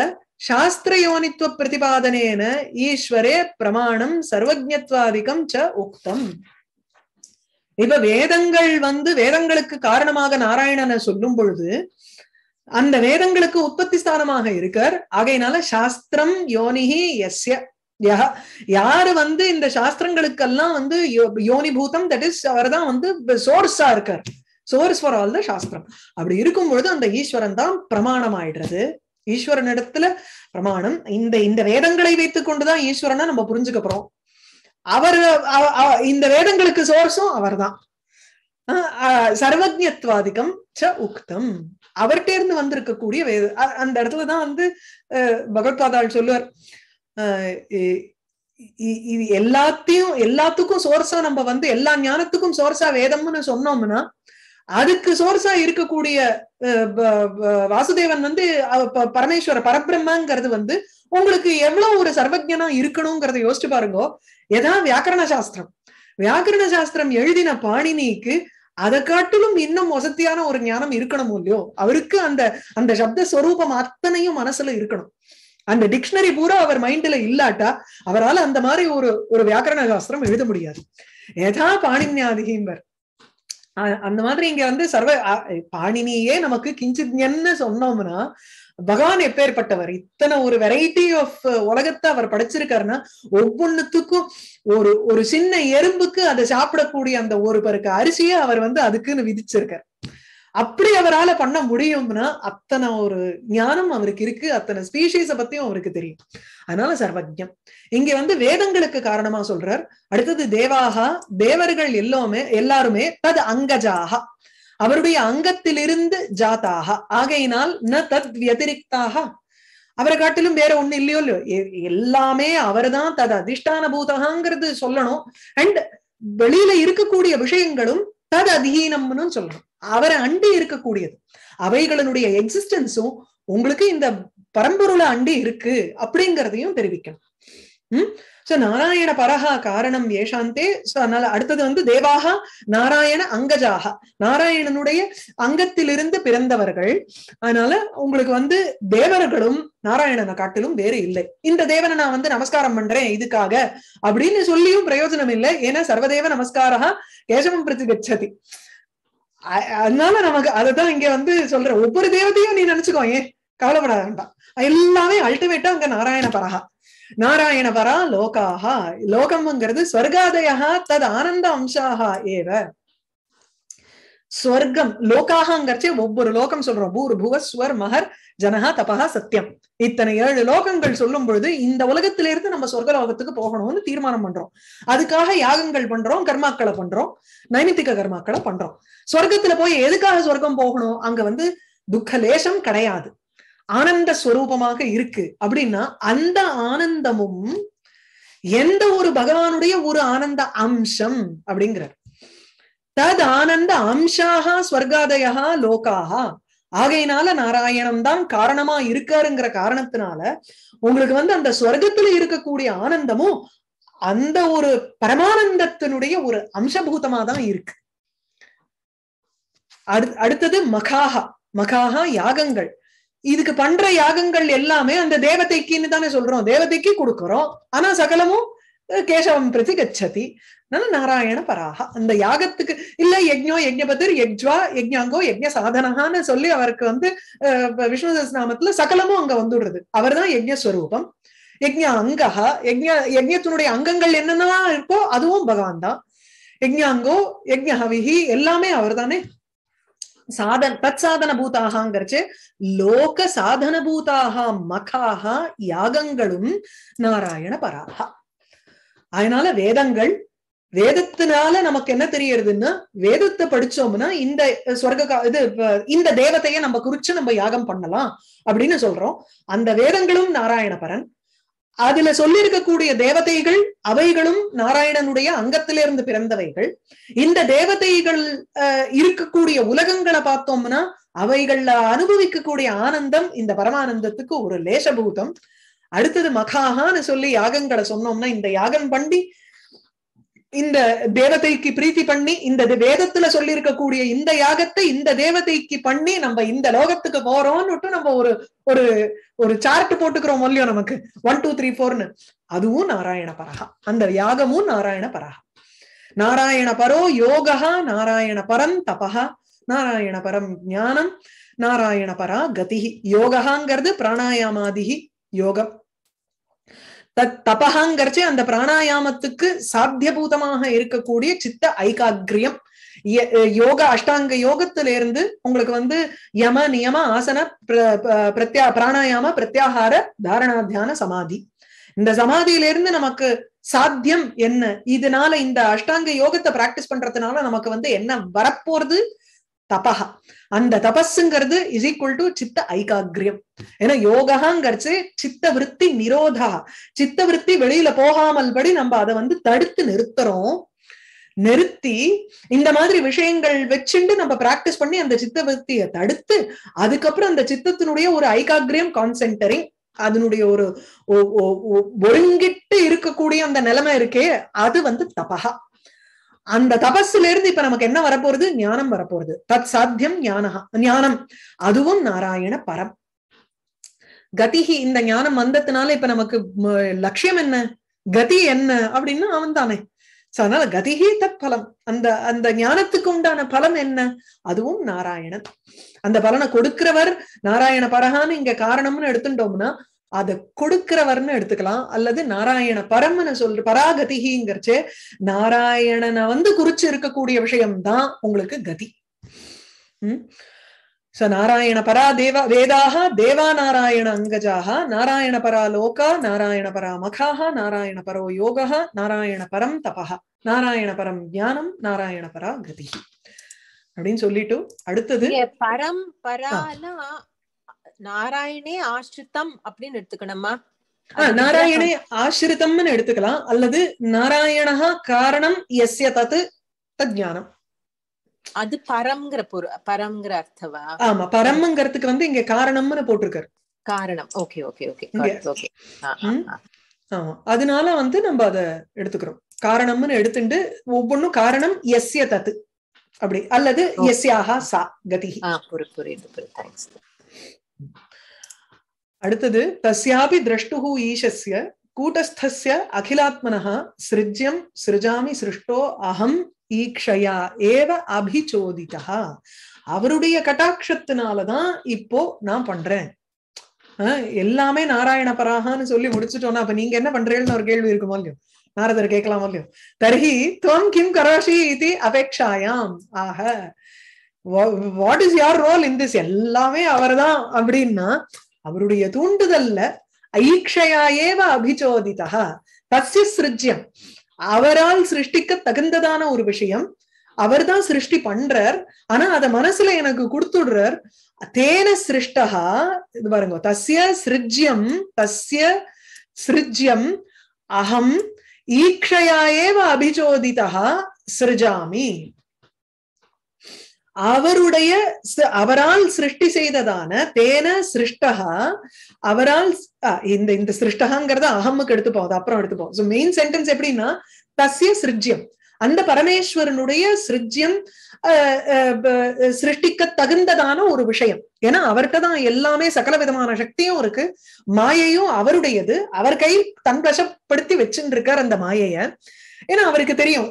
Speaker 1: சாஸ்திரயோனித்துவ பிரதிபாதனேன ஈஸ்வரே பிரமாணம் சர்வஜத்வாதிகம் ச உக்தம் இப்ப வேதங்கள் வந்து வேதங்களுக்கு காரணமாக நாராயணனை சொல்லும் பொழுது அந்த வேதங்களுக்கு உற்பத்தி ஸ்தானமாக இருக்கார் ஆகையினால சாஸ்திரம் யோனிஹி எஸ்ய யாரு வந்து இந்த சாஸ்திரங்களுக்கெல்லாம் வந்து யோனி பூதம் தட் இஸ் அவர் தான் வந்து சோர்ஸா இருக்கார் சோர்ஸ் ஃபார் ஆல் த சாஸ்திரம் அப்படி இருக்கும் பொழுது அந்த ஈஸ்வரன் தான் பிரமாணம் ஆயிடுறது ஈஸ்வரன் இடத்துல பிரமாணம் இந்த இந்த வேதங்களை வைத்துக் கொண்டுதான் ஈஸ்வரனா நம்ம புரிஞ்சுக்க போறோம் அவர் இந்த வேதங்களுக்கு சோர்ஸும் அவர்தான் சர்வஜத்வாதிகம் ச உக்தம் அவர்கிட்ட இருந்து வந்திருக்கக்கூடிய வேத அந்த இடத்துலதான் வந்து பகவத்பாதாள் சொல்லுவார் இது எல்லாத்தையும் எல்லாத்துக்கும் சோர்ஸா நம்ம வந்து எல்லா ஞானத்துக்கும் சோர்ஸா வேதம்னு சொன்னோம்னா அதுக்கு சோர்ஸா இருக்கக்கூடிய வாசுதேவன் வந்து பரமேஸ்வர பரபிரம்மங்கிறது வந்து உங்களுக்கு எவ்வளவு ஒரு சர்வஜனா இருக்கணுங்கிறத யோசிச்சு பாருங்க எதா வியாக்கரண சாஸ்திரம் வியாக்கரண சாஸ்திரம் எழுதின பாணினிக்கு அதை காட்டிலும் இன்னும் வசதியான ஒரு ஞானம் இருக்கணும் இல்லையோ அவருக்கு அந்த அந்த சப்த ஸ்வரூபம் அத்தனையும் மனசுல இருக்கணும் அந்த டிக்ஷனரி பூரா அவர் மைண்ட்ல இல்லாட்டா அவரால் அந்த மாதிரி ஒரு ஒரு வியாக்கரண சாஸ்திரம் எழுத முடியாது ஏதா பாணின்யாதிகிம்பர் அந்த மாதிரி இங்க வந்து சர்வ பாணினியே நமக்கு கிஞ்சித்யன்னு சொன்னோம்னா பகவான் எப்பேற்பட்டவர் இத்தனை ஒரு வெரைட்டி ஆஃப் உலகத்தை அவர் படைச்சிருக்காருன்னா ஒவ்வொன்னுத்துக்கும் ஒரு ஒரு சின்ன எறும்புக்கு அதை சாப்பிடக்கூடிய அந்த ஒரு பருக்கு அரிசியை அவர் வந்து அதுக்குன்னு விதிச்சிருக்கார் அப்படி அவரால பண்ண முடியும்னா அத்தனை ஒரு ஞானம் அவருக்கு இருக்கு அத்தனை ஸ்பீஷீஸ பத்தியும் அவருக்கு தெரியும் அதனால சர்வஜம் இங்க வந்து வேதங்களுக்கு காரணமா சொல்றார் அடுத்தது தேவாகா தேவர்கள் எல்லாமே எல்லாருமே தது அங்கஜாகா அவருடைய அங்கத்திலிருந்து ஜாத்தாக ஆகையினால் ந தத் வத்திரிக்தாக அவரை காட்டிலும் வேற ஒண்ணு இல்லையோ இல்லையோ எல்லாமே அவர்தான் தது அதிஷ்டான பூதகாங்கிறது சொல்லணும் அண்ட் வெளியில இருக்கக்கூடிய விஷயங்களும் தது அதீனம்னு சொல்லணும் அவரை அண்டி இருக்கக்கூடியது அவைகளினுடைய எக்ஸிஸ்டன்ஸும் உங்களுக்கு இந்த பரம்பொருளை அண்டி இருக்கு அப்படிங்கிறதையும் தெரிவிக்கணும் சோ நாராயண பரஹா காரணம் ஏஷாந்தே சோ அதனால அடுத்தது வந்து தேவாகா நாராயண அங்கஜாக நாராயணனுடைய அங்கத்திலிருந்து பிறந்தவர்கள் அதனால உங்களுக்கு வந்து தேவர்களும் நாராயணனை காட்டிலும் வேறு இல்லை இந்த தேவனை நான் வந்து நமஸ்காரம் பண்றேன் இதுக்காக அப்படின்னு சொல்லியும் பிரயோஜனம் இல்லை ஏன்னா சர்வதேவ நமஸ்காரா கேசவம் கச்சதி அதனால நமக்கு அததான் இங்க வந்து சொல்ற ஒவ்வொரு தேவதையும் நீ நினைச்சுக்கோ ஏன் கவலைப்பட வேண்டாம் எல்லாமே அல்டிமேட்டா அங்க நாராயண பரஹா நாராயணவரா லோகாக லோகம்ங்கிறது ஸ்வர்காதயா தது ஆனந்த அம்சாக ஏவ ஸ்வர்க்கம் லோகாகங்கிறச்சே ஒவ்வொரு லோகம் சொல்றோம் பூர் புவ ஸ்வர் மகர் ஜனகா தபா சத்தியம் இத்தனை ஏழு லோகங்கள் சொல்லும் பொழுது இந்த உலகத்திலிருந்து நம்ம சொர்க்க லோகத்துக்கு போகணும்னு தீர்மானம் பண்றோம் அதுக்காக யாகங்கள் பண்றோம் கர்மாக்களை பண்றோம் நைமித்திக கர்மாக்களை பண்றோம் சொர்க்கத்துல போய் எதுக்காக சொர்க்கம் போகணும் அங்க வந்து துக்கலேசம் கிடையாது ஆனந்த ஸ்வரூபமாக இருக்கு அப்படின்னா அந்த ஆனந்தமும் எந்த ஒரு பகவானுடைய ஒரு ஆனந்த அம்சம் அப்படிங்கிறார் தத் ஆனந்த அம்சாக ஸ்வர்காதயா லோக்காக ஆகையினால நாராயணம் தான் காரணமா இருக்காருங்கிற காரணத்தினால உங்களுக்கு வந்து அந்த ஸ்வர்க்கத்துல இருக்கக்கூடிய ஆனந்தமும் அந்த ஒரு பரமானந்தத்தினுடைய ஒரு அம்சபூதமா தான் இருக்கு அடுத்தது மகாகா மகாகா யாகங்கள் இதுக்கு பண்ற யாகங்கள் எல்லாமே அந்த தேவதைக்குன்னு தானே சொல்றோம் தேவதைக்கு கொடுக்கறோம் ஆனா சகலமும் கேசவம் பிரதி கச்சதி நாராயண பராக அந்த யாகத்துக்கு இல்ல யஜ்யோ யஜ்ஞபதிர் யஜ்வா யஜ்யாங்கோ யஜ்ய சாதனகான்னு சொல்லி அவருக்கு வந்து விஷ்ணு நாமத்துல சகலமும் அங்க வந்துடுறது அவர் தான் யஜ்யஸ்வரூபம் யஜ்ய அங்கா யஜ்ய யஜ்யத்தினுடைய அங்கங்கள் என்னென்னலாம் இருக்கோ அதுவும் பகவான் தான் யஜ்ஞாங்கோ ஹவிஹி எல்லாமே அவர் தானே சாதன தத் சாதன லோக சாதன பூதாக மகாக யாகங்களும் நாராயண பராக அதனால வேதங்கள் வேதத்தினால நமக்கு என்ன தெரியறதுன்னா வேதத்தை படிச்சோம்னா இந்த சொர்க்க இது இந்த தேவதையை நம்ம குறிச்சு நம்ம யாகம் பண்ணலாம் அப்படின்னு சொல்றோம் அந்த வேதங்களும் நாராயணபரன் அதுல சொல்லியிருக்கக்கூடிய தேவதைகள் அவைகளும் நாராயணனுடைய அங்கத்திலிருந்து பிறந்தவைகள் இந்த தேவதைகள் இருக்கக்கூடிய உலகங்களை பார்த்தோம்னா அவைகள்ல அனுபவிக்கக்கூடிய ஆனந்தம் இந்த பரமானந்தத்துக்கு ஒரு லேசபூதம் அடுத்தது மகாகான்னு சொல்லி யாகங்களை சொன்னோம்னா இந்த யாகம் பண்ணி இந்த தேவதைக்கு பிரீத்தி பண்ணி இந்த வேதத்துல சொல்லி இருக்கக்கூடிய இந்த யாகத்தை இந்த தேவதைக்கு பண்ணி நம்ம இந்த லோகத்துக்கு போறோம்னுட்டு நம்ம ஒரு ஒரு ஒரு சார்ட் போட்டுக்கிறோம் இல்லையோ நமக்கு ஒன் டூ த்ரீ ஃபோர்னு அதுவும் நாராயண பரகா அந்த யாகமும் நாராயண பரகா நாராயண பரோ யோகா நாராயண பரம் தபா நாராயண பரம் ஞானம் நாராயண பரா கதிகி யோகாங்கிறது பிராணாயாமாதிகி யோகம் தத் தபகாங்கிறச்சு அந்த பிராணாயாமத்துக்கு சாத்தியபூதமாக இருக்கக்கூடிய சித்த ஐகாகிரியம் யோக அஷ்டாங்க யோகத்துல இருந்து உங்களுக்கு வந்து யம நியம ஆசன பிரத்யா பிராணாயாம பிரத்யாகார தாரணா தியான சமாதி இந்த சமாதியிலிருந்து நமக்கு சாத்தியம் என்ன இதனால இந்த அஷ்டாங்க யோகத்தை பிராக்டிஸ் பண்றதுனால நமக்கு வந்து என்ன வரப்போறது தபகா அந்த தபஸுங்கிறது இஸ் ஈக்குவல் டு சித்த ஐகாகிரியம் ஏன்னா யோகாங்கிறது சித்த விற்பி நிரோதா சித்த விற்பி வெளியில போகாமல் படி நம்ம அதை வந்து தடுத்து நிறுத்துறோம் நிறுத்தி இந்த மாதிரி விஷயங்கள் வச்சுண்டு நம்ம பிராக்டிஸ் பண்ணி அந்த சித்த விற்பியை தடுத்து அதுக்கப்புறம் அந்த சித்தத்தினுடைய ஒரு ஐகாகிரியம் கான்சென்டரிங் அதனுடைய ஒரு ஒருங்கிட்டு இருக்கக்கூடிய அந்த நிலைமை இருக்கே அது வந்து தபகா அந்த தபஸ்ல இருந்து இப்ப நமக்கு என்ன வரப்போறது ஞானம் வரப்போறது தத் சாத்தியம் ஞானகா ஞானம் அதுவும் நாராயண பரம் கதிகி இந்த ஞானம் வந்ததுனால இப்ப நமக்கு லட்சியம் என்ன கதி என்ன அப்படின்னு அவன் தானே சோ அதனால கதிகி தத் பலம் அந்த அந்த ஞானத்துக்கு உண்டான பலம் என்ன அதுவும் நாராயணன் அந்த பலனை கொடுக்கிறவர் நாராயண பரகான்னு இங்க காரணம்னு எடுத்துட்டோம்னா அதை கொடுக்கிறவர்னு எடுத்துக்கலாம் அல்லது நாராயண பரம்னு சொல்ற பராகதிங்கிறச்சு நாராயணனை வந்து குறிச்சு இருக்கக்கூடிய விஷயம்தான் உங்களுக்கு கதி உம் சோ நாராயண பரா தேவா வேதாக தேவா நாராயண அங்கஜாக நாராயண பரா லோகா நாராயண பரா மகாக நாராயண பரோ யோகா நாராயண பரம் தபா நாராயண பரம் ஞானம் நாராயண பரா கதி அப்படின்னு சொல்லிட்டு அடுத்தது பரம் பரா நாராயணே ஆஷ்ரித்தம் அப்படின்னு எடுத்துக்கணுமா நாராயணே ஆசிரிதம்னு எடுத்துக்கலாம் அல்லது நாராயணா காரணம் எஸ்ய தத் தத் அது பரம்ங்கிற பொரு பரம்ங்கிற அர்த்தவா ஆமா பரம்ங்கிறதுக்கு வந்து இங்க காரணம்னு போட்டிருக்காரு காரணம் ஓகே ஓகே ஓகே ஓகே ஆமா அதனால வந்து நம்ம அத எடுத்துக்கிறோம் காரணம்னு எடுத்துட்டு ஒவ்வொன்னும் காரணம் எஸ்ய தத்து அப்படி அல்லது எஸ்யாகா சா கதி புரியுது புரியுது தேங்க்ஸ் அடுத்தது தஸ்யாபி திரஷ்டு ஈஷஸ்ய கூட்டஸ்திய அகிலாத்மனா சிருஜ்யம் சிருஜாமி சிருஷ்டோ அகம் ஈக்ஷயா ஏவ அபிச்சோதிதா அவருடைய கட்டாட்சத்தினாலதான் இப்போ நான் பண்றேன் எல்லாமே நாராயண பராகான்னு சொல்லி முடிச்சுட்டோம்னா அப்ப நீங்க என்ன பண்றேன்னு ஒரு கேள்வி இருக்குமோ இல்லையோ நாரதர் கேட்கலாமோ இல்லையோ தர்ஹி துவம் கிம் கரோஷி இது அபேக்ஷாயாம் ஆக what is your role in this எல்லாமே அவர் தான் அப்படின்னா அவருடைய தூண்டுதல்ல ஐக்ஷயாயேவ அபிச்சோதிதா தசிய சிருஜ்யம் அவரால் சிருஷ்டிக்க தகுந்ததான ஒரு விஷயம் அவர் தான் சிருஷ்டி பண்றார் ஆனா அத மனசுல எனக்கு கொடுத்துடுறார் தேன சிருஷ்டகா இது பாருங்க தசிய சிருஜ்யம் தசிய சிருஜ்யம் அகம் ஈக்ஷயாயேவ அபிச்சோதிதா சிருஜாமி அவருடைய அவரால் சிருஷ்டி செய்ததான தேன சிருஷ்டகா அவரால் இந்த இந்த சிருஷ்டகாங்கிறத அகம்முக்கு எடுத்து அது அப்புறம் எடுத்துப்போம் சோ மெயின் சென்டென்ஸ் எப்படின்னா தசிய சிருஜ்யம் அந்த பரமேஸ்வரனுடைய சிருஜ்யம் சிருஷ்டிக்க தகுந்ததான ஒரு விஷயம் ஏன்னா அவர்கிட்ட தான் எல்லாமே சகல விதமான சக்தியும் இருக்கு மாயையும் அவருடையது அவர் கை தன் வசப்படுத்தி வச்சுட்டு இருக்கார் அந்த மாயைய ஏன்னா அவருக்கு தெரியும்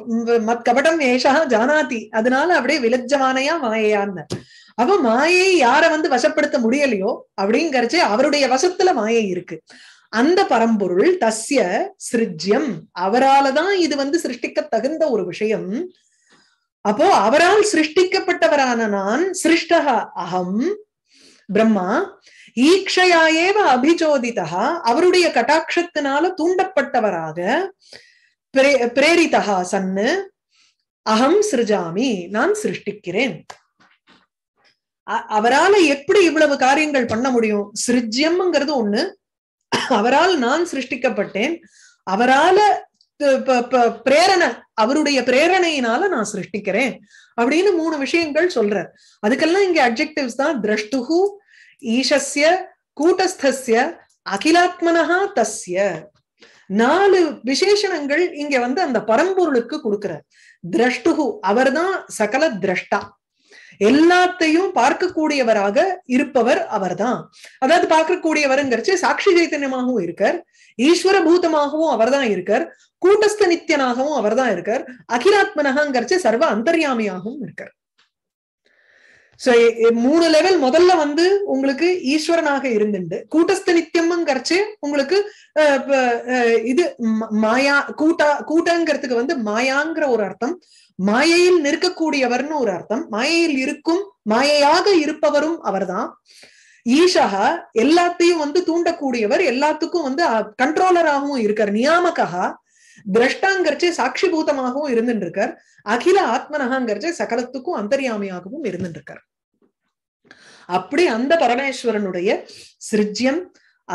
Speaker 1: மத் கபடம் ஏஷா ஜானாதி அதனால அப்படியே விலஜமானையா மாயையான்னு அவ மாயை யார வந்து வசப்படுத்த முடியலையோ அப்படிங்கறச்சு அவருடைய வசத்துல மாயை இருக்கு அந்த பரம்பொருள் தஸ்ய சிருஜ்யம் அவராலதான் இது வந்து சிருஷ்டிக்க தகுந்த ஒரு விஷயம் அப்போ அவரால் சிருஷ்டிக்கப்பட்டவரான நான் சிருஷ்டக அகம் பிரம்மா ஈக்ஷயா அபிஜோதிதா அவருடைய கட்டாட்சத்தினால தூண்டப்பட்டவராக பிரே பிரேரிதா சன்னு அகம் சிருஜாமி நான் சிருஷ்டிக்கிறேன் அவரால எப்படி இவ்வளவு காரியங்கள் பண்ண முடியும் சிருஜ்யம்ங்கிறது ஒண்ணு அவரால் நான் சிருஷ்டிக்கப்பட்டேன் அவரால பிரேரணை அவருடைய பிரேரணையினால நான் சிருஷ்டிக்கிறேன் அப்படின்னு மூணு விஷயங்கள் சொல்றார் அதுக்கெல்லாம் இங்க அப்ஜெக்டிவ்ஸ் தான் திரஷ்டு ஈஷஸ்ய கூட்டஸ்தஸ்ய அகிலாத்மனஹா தஸ்ய நாலு விசேஷணங்கள் இங்க வந்து அந்த பரம்பொருளுக்கு கொடுக்கிறார் திரஷ்டு அவர்தான் சகல திரஷ்டா எல்லாத்தையும் பார்க்கக்கூடியவராக இருப்பவர் அவர்தான் அதாவது பார்க்கக்கூடியவருங்கிறச்சு சாட்சி சைத்தன்யமாகவும் இருக்கார் ஈஸ்வர பூதமாகவும் அவர்தான் இருக்கார் கூட்டஸ்த நித்தியனாகவும் அவர்தான் இருக்கார் அகிலாத்மனகாங்கிறச்சு சர்வ அந்தர்யாமியாகவும் இருக்கார் சோ மூணு லெவல் முதல்ல வந்து உங்களுக்கு ஈஸ்வரனாக இருந்துண்டு கூட்டஸ்த நித்தியம்ங்கிறச்சு உங்களுக்கு இது மாயா கூட்டா கூட்டங்கிறதுக்கு வந்து மாயாங்கிற ஒரு அர்த்தம் மாயையில் நிற்கக்கூடியவர்னு ஒரு அர்த்தம் மாயையில் இருக்கும் மாயையாக இருப்பவரும் அவர்தான் ஈஷா எல்லாத்தையும் வந்து தூண்டக்கூடியவர் எல்லாத்துக்கும் வந்து கண்ட்ரோலராகவும் இருக்கார் நியாமகா திரஷ்டாங்கிறச்சே பூதமாகவும் இருந்துட்டு இருக்கார் அகில ஆத்மனகாங்கிறச்சே சகலத்துக்கும் அந்தரியாமையாகவும் இருந்துட்டு இருக்கார் அப்படி அந்த பரமேஸ்வரனுடைய சிருஜ்யம்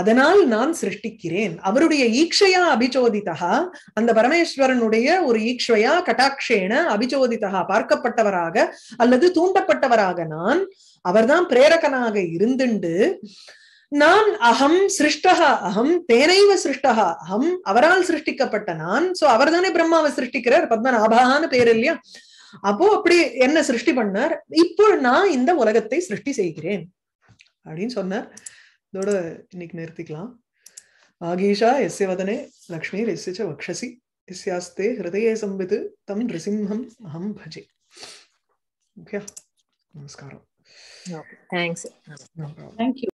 Speaker 1: அதனால் நான் சிருஷ்டிக்கிறேன் அவருடைய ஈக்ஷையா அபிச்சோதிதா அந்த பரமேஸ்வரனுடைய ஒரு ஈக்ஷையா கட்டாட்சேன அபிச்சோதிதா பார்க்கப்பட்டவராக அல்லது தூண்டப்பட்டவராக நான் அவர்தான் பிரேரகனாக இருந்துண்டு நான் அகம் சிருஷ்டா அகம் தேனைவ சிருஷ்டா அகம் அவரால் சிருஷ்டிக்கப்பட்ட நான் சோ அவர் தானே பிரம்மாவை சிருஷ்டிக்கிறார் பத்மநாபான்னு பேர் இல்லையா அப்போ அப்படி என்ன சிருஷ்டி பண்ணார் இப்போ நான் இந்த உலகத்தை சிருஷ்டி செய்கிறேன் அப்படின்னு சொன்னார் இதோட இன்னைக்கு நிறுத்திக்கலாம் ஆகீஷா எஸ்ய வதனே லக்ஷ்மி எஸ்ய வக்ஷசி எஸ்யாஸ்தே ஹிருதய சம்பித்து தம் நிருசிம்ஹம் அகம் பஜே நமஸ்காரம் தேங்க்ஸ் தேங்க்யூ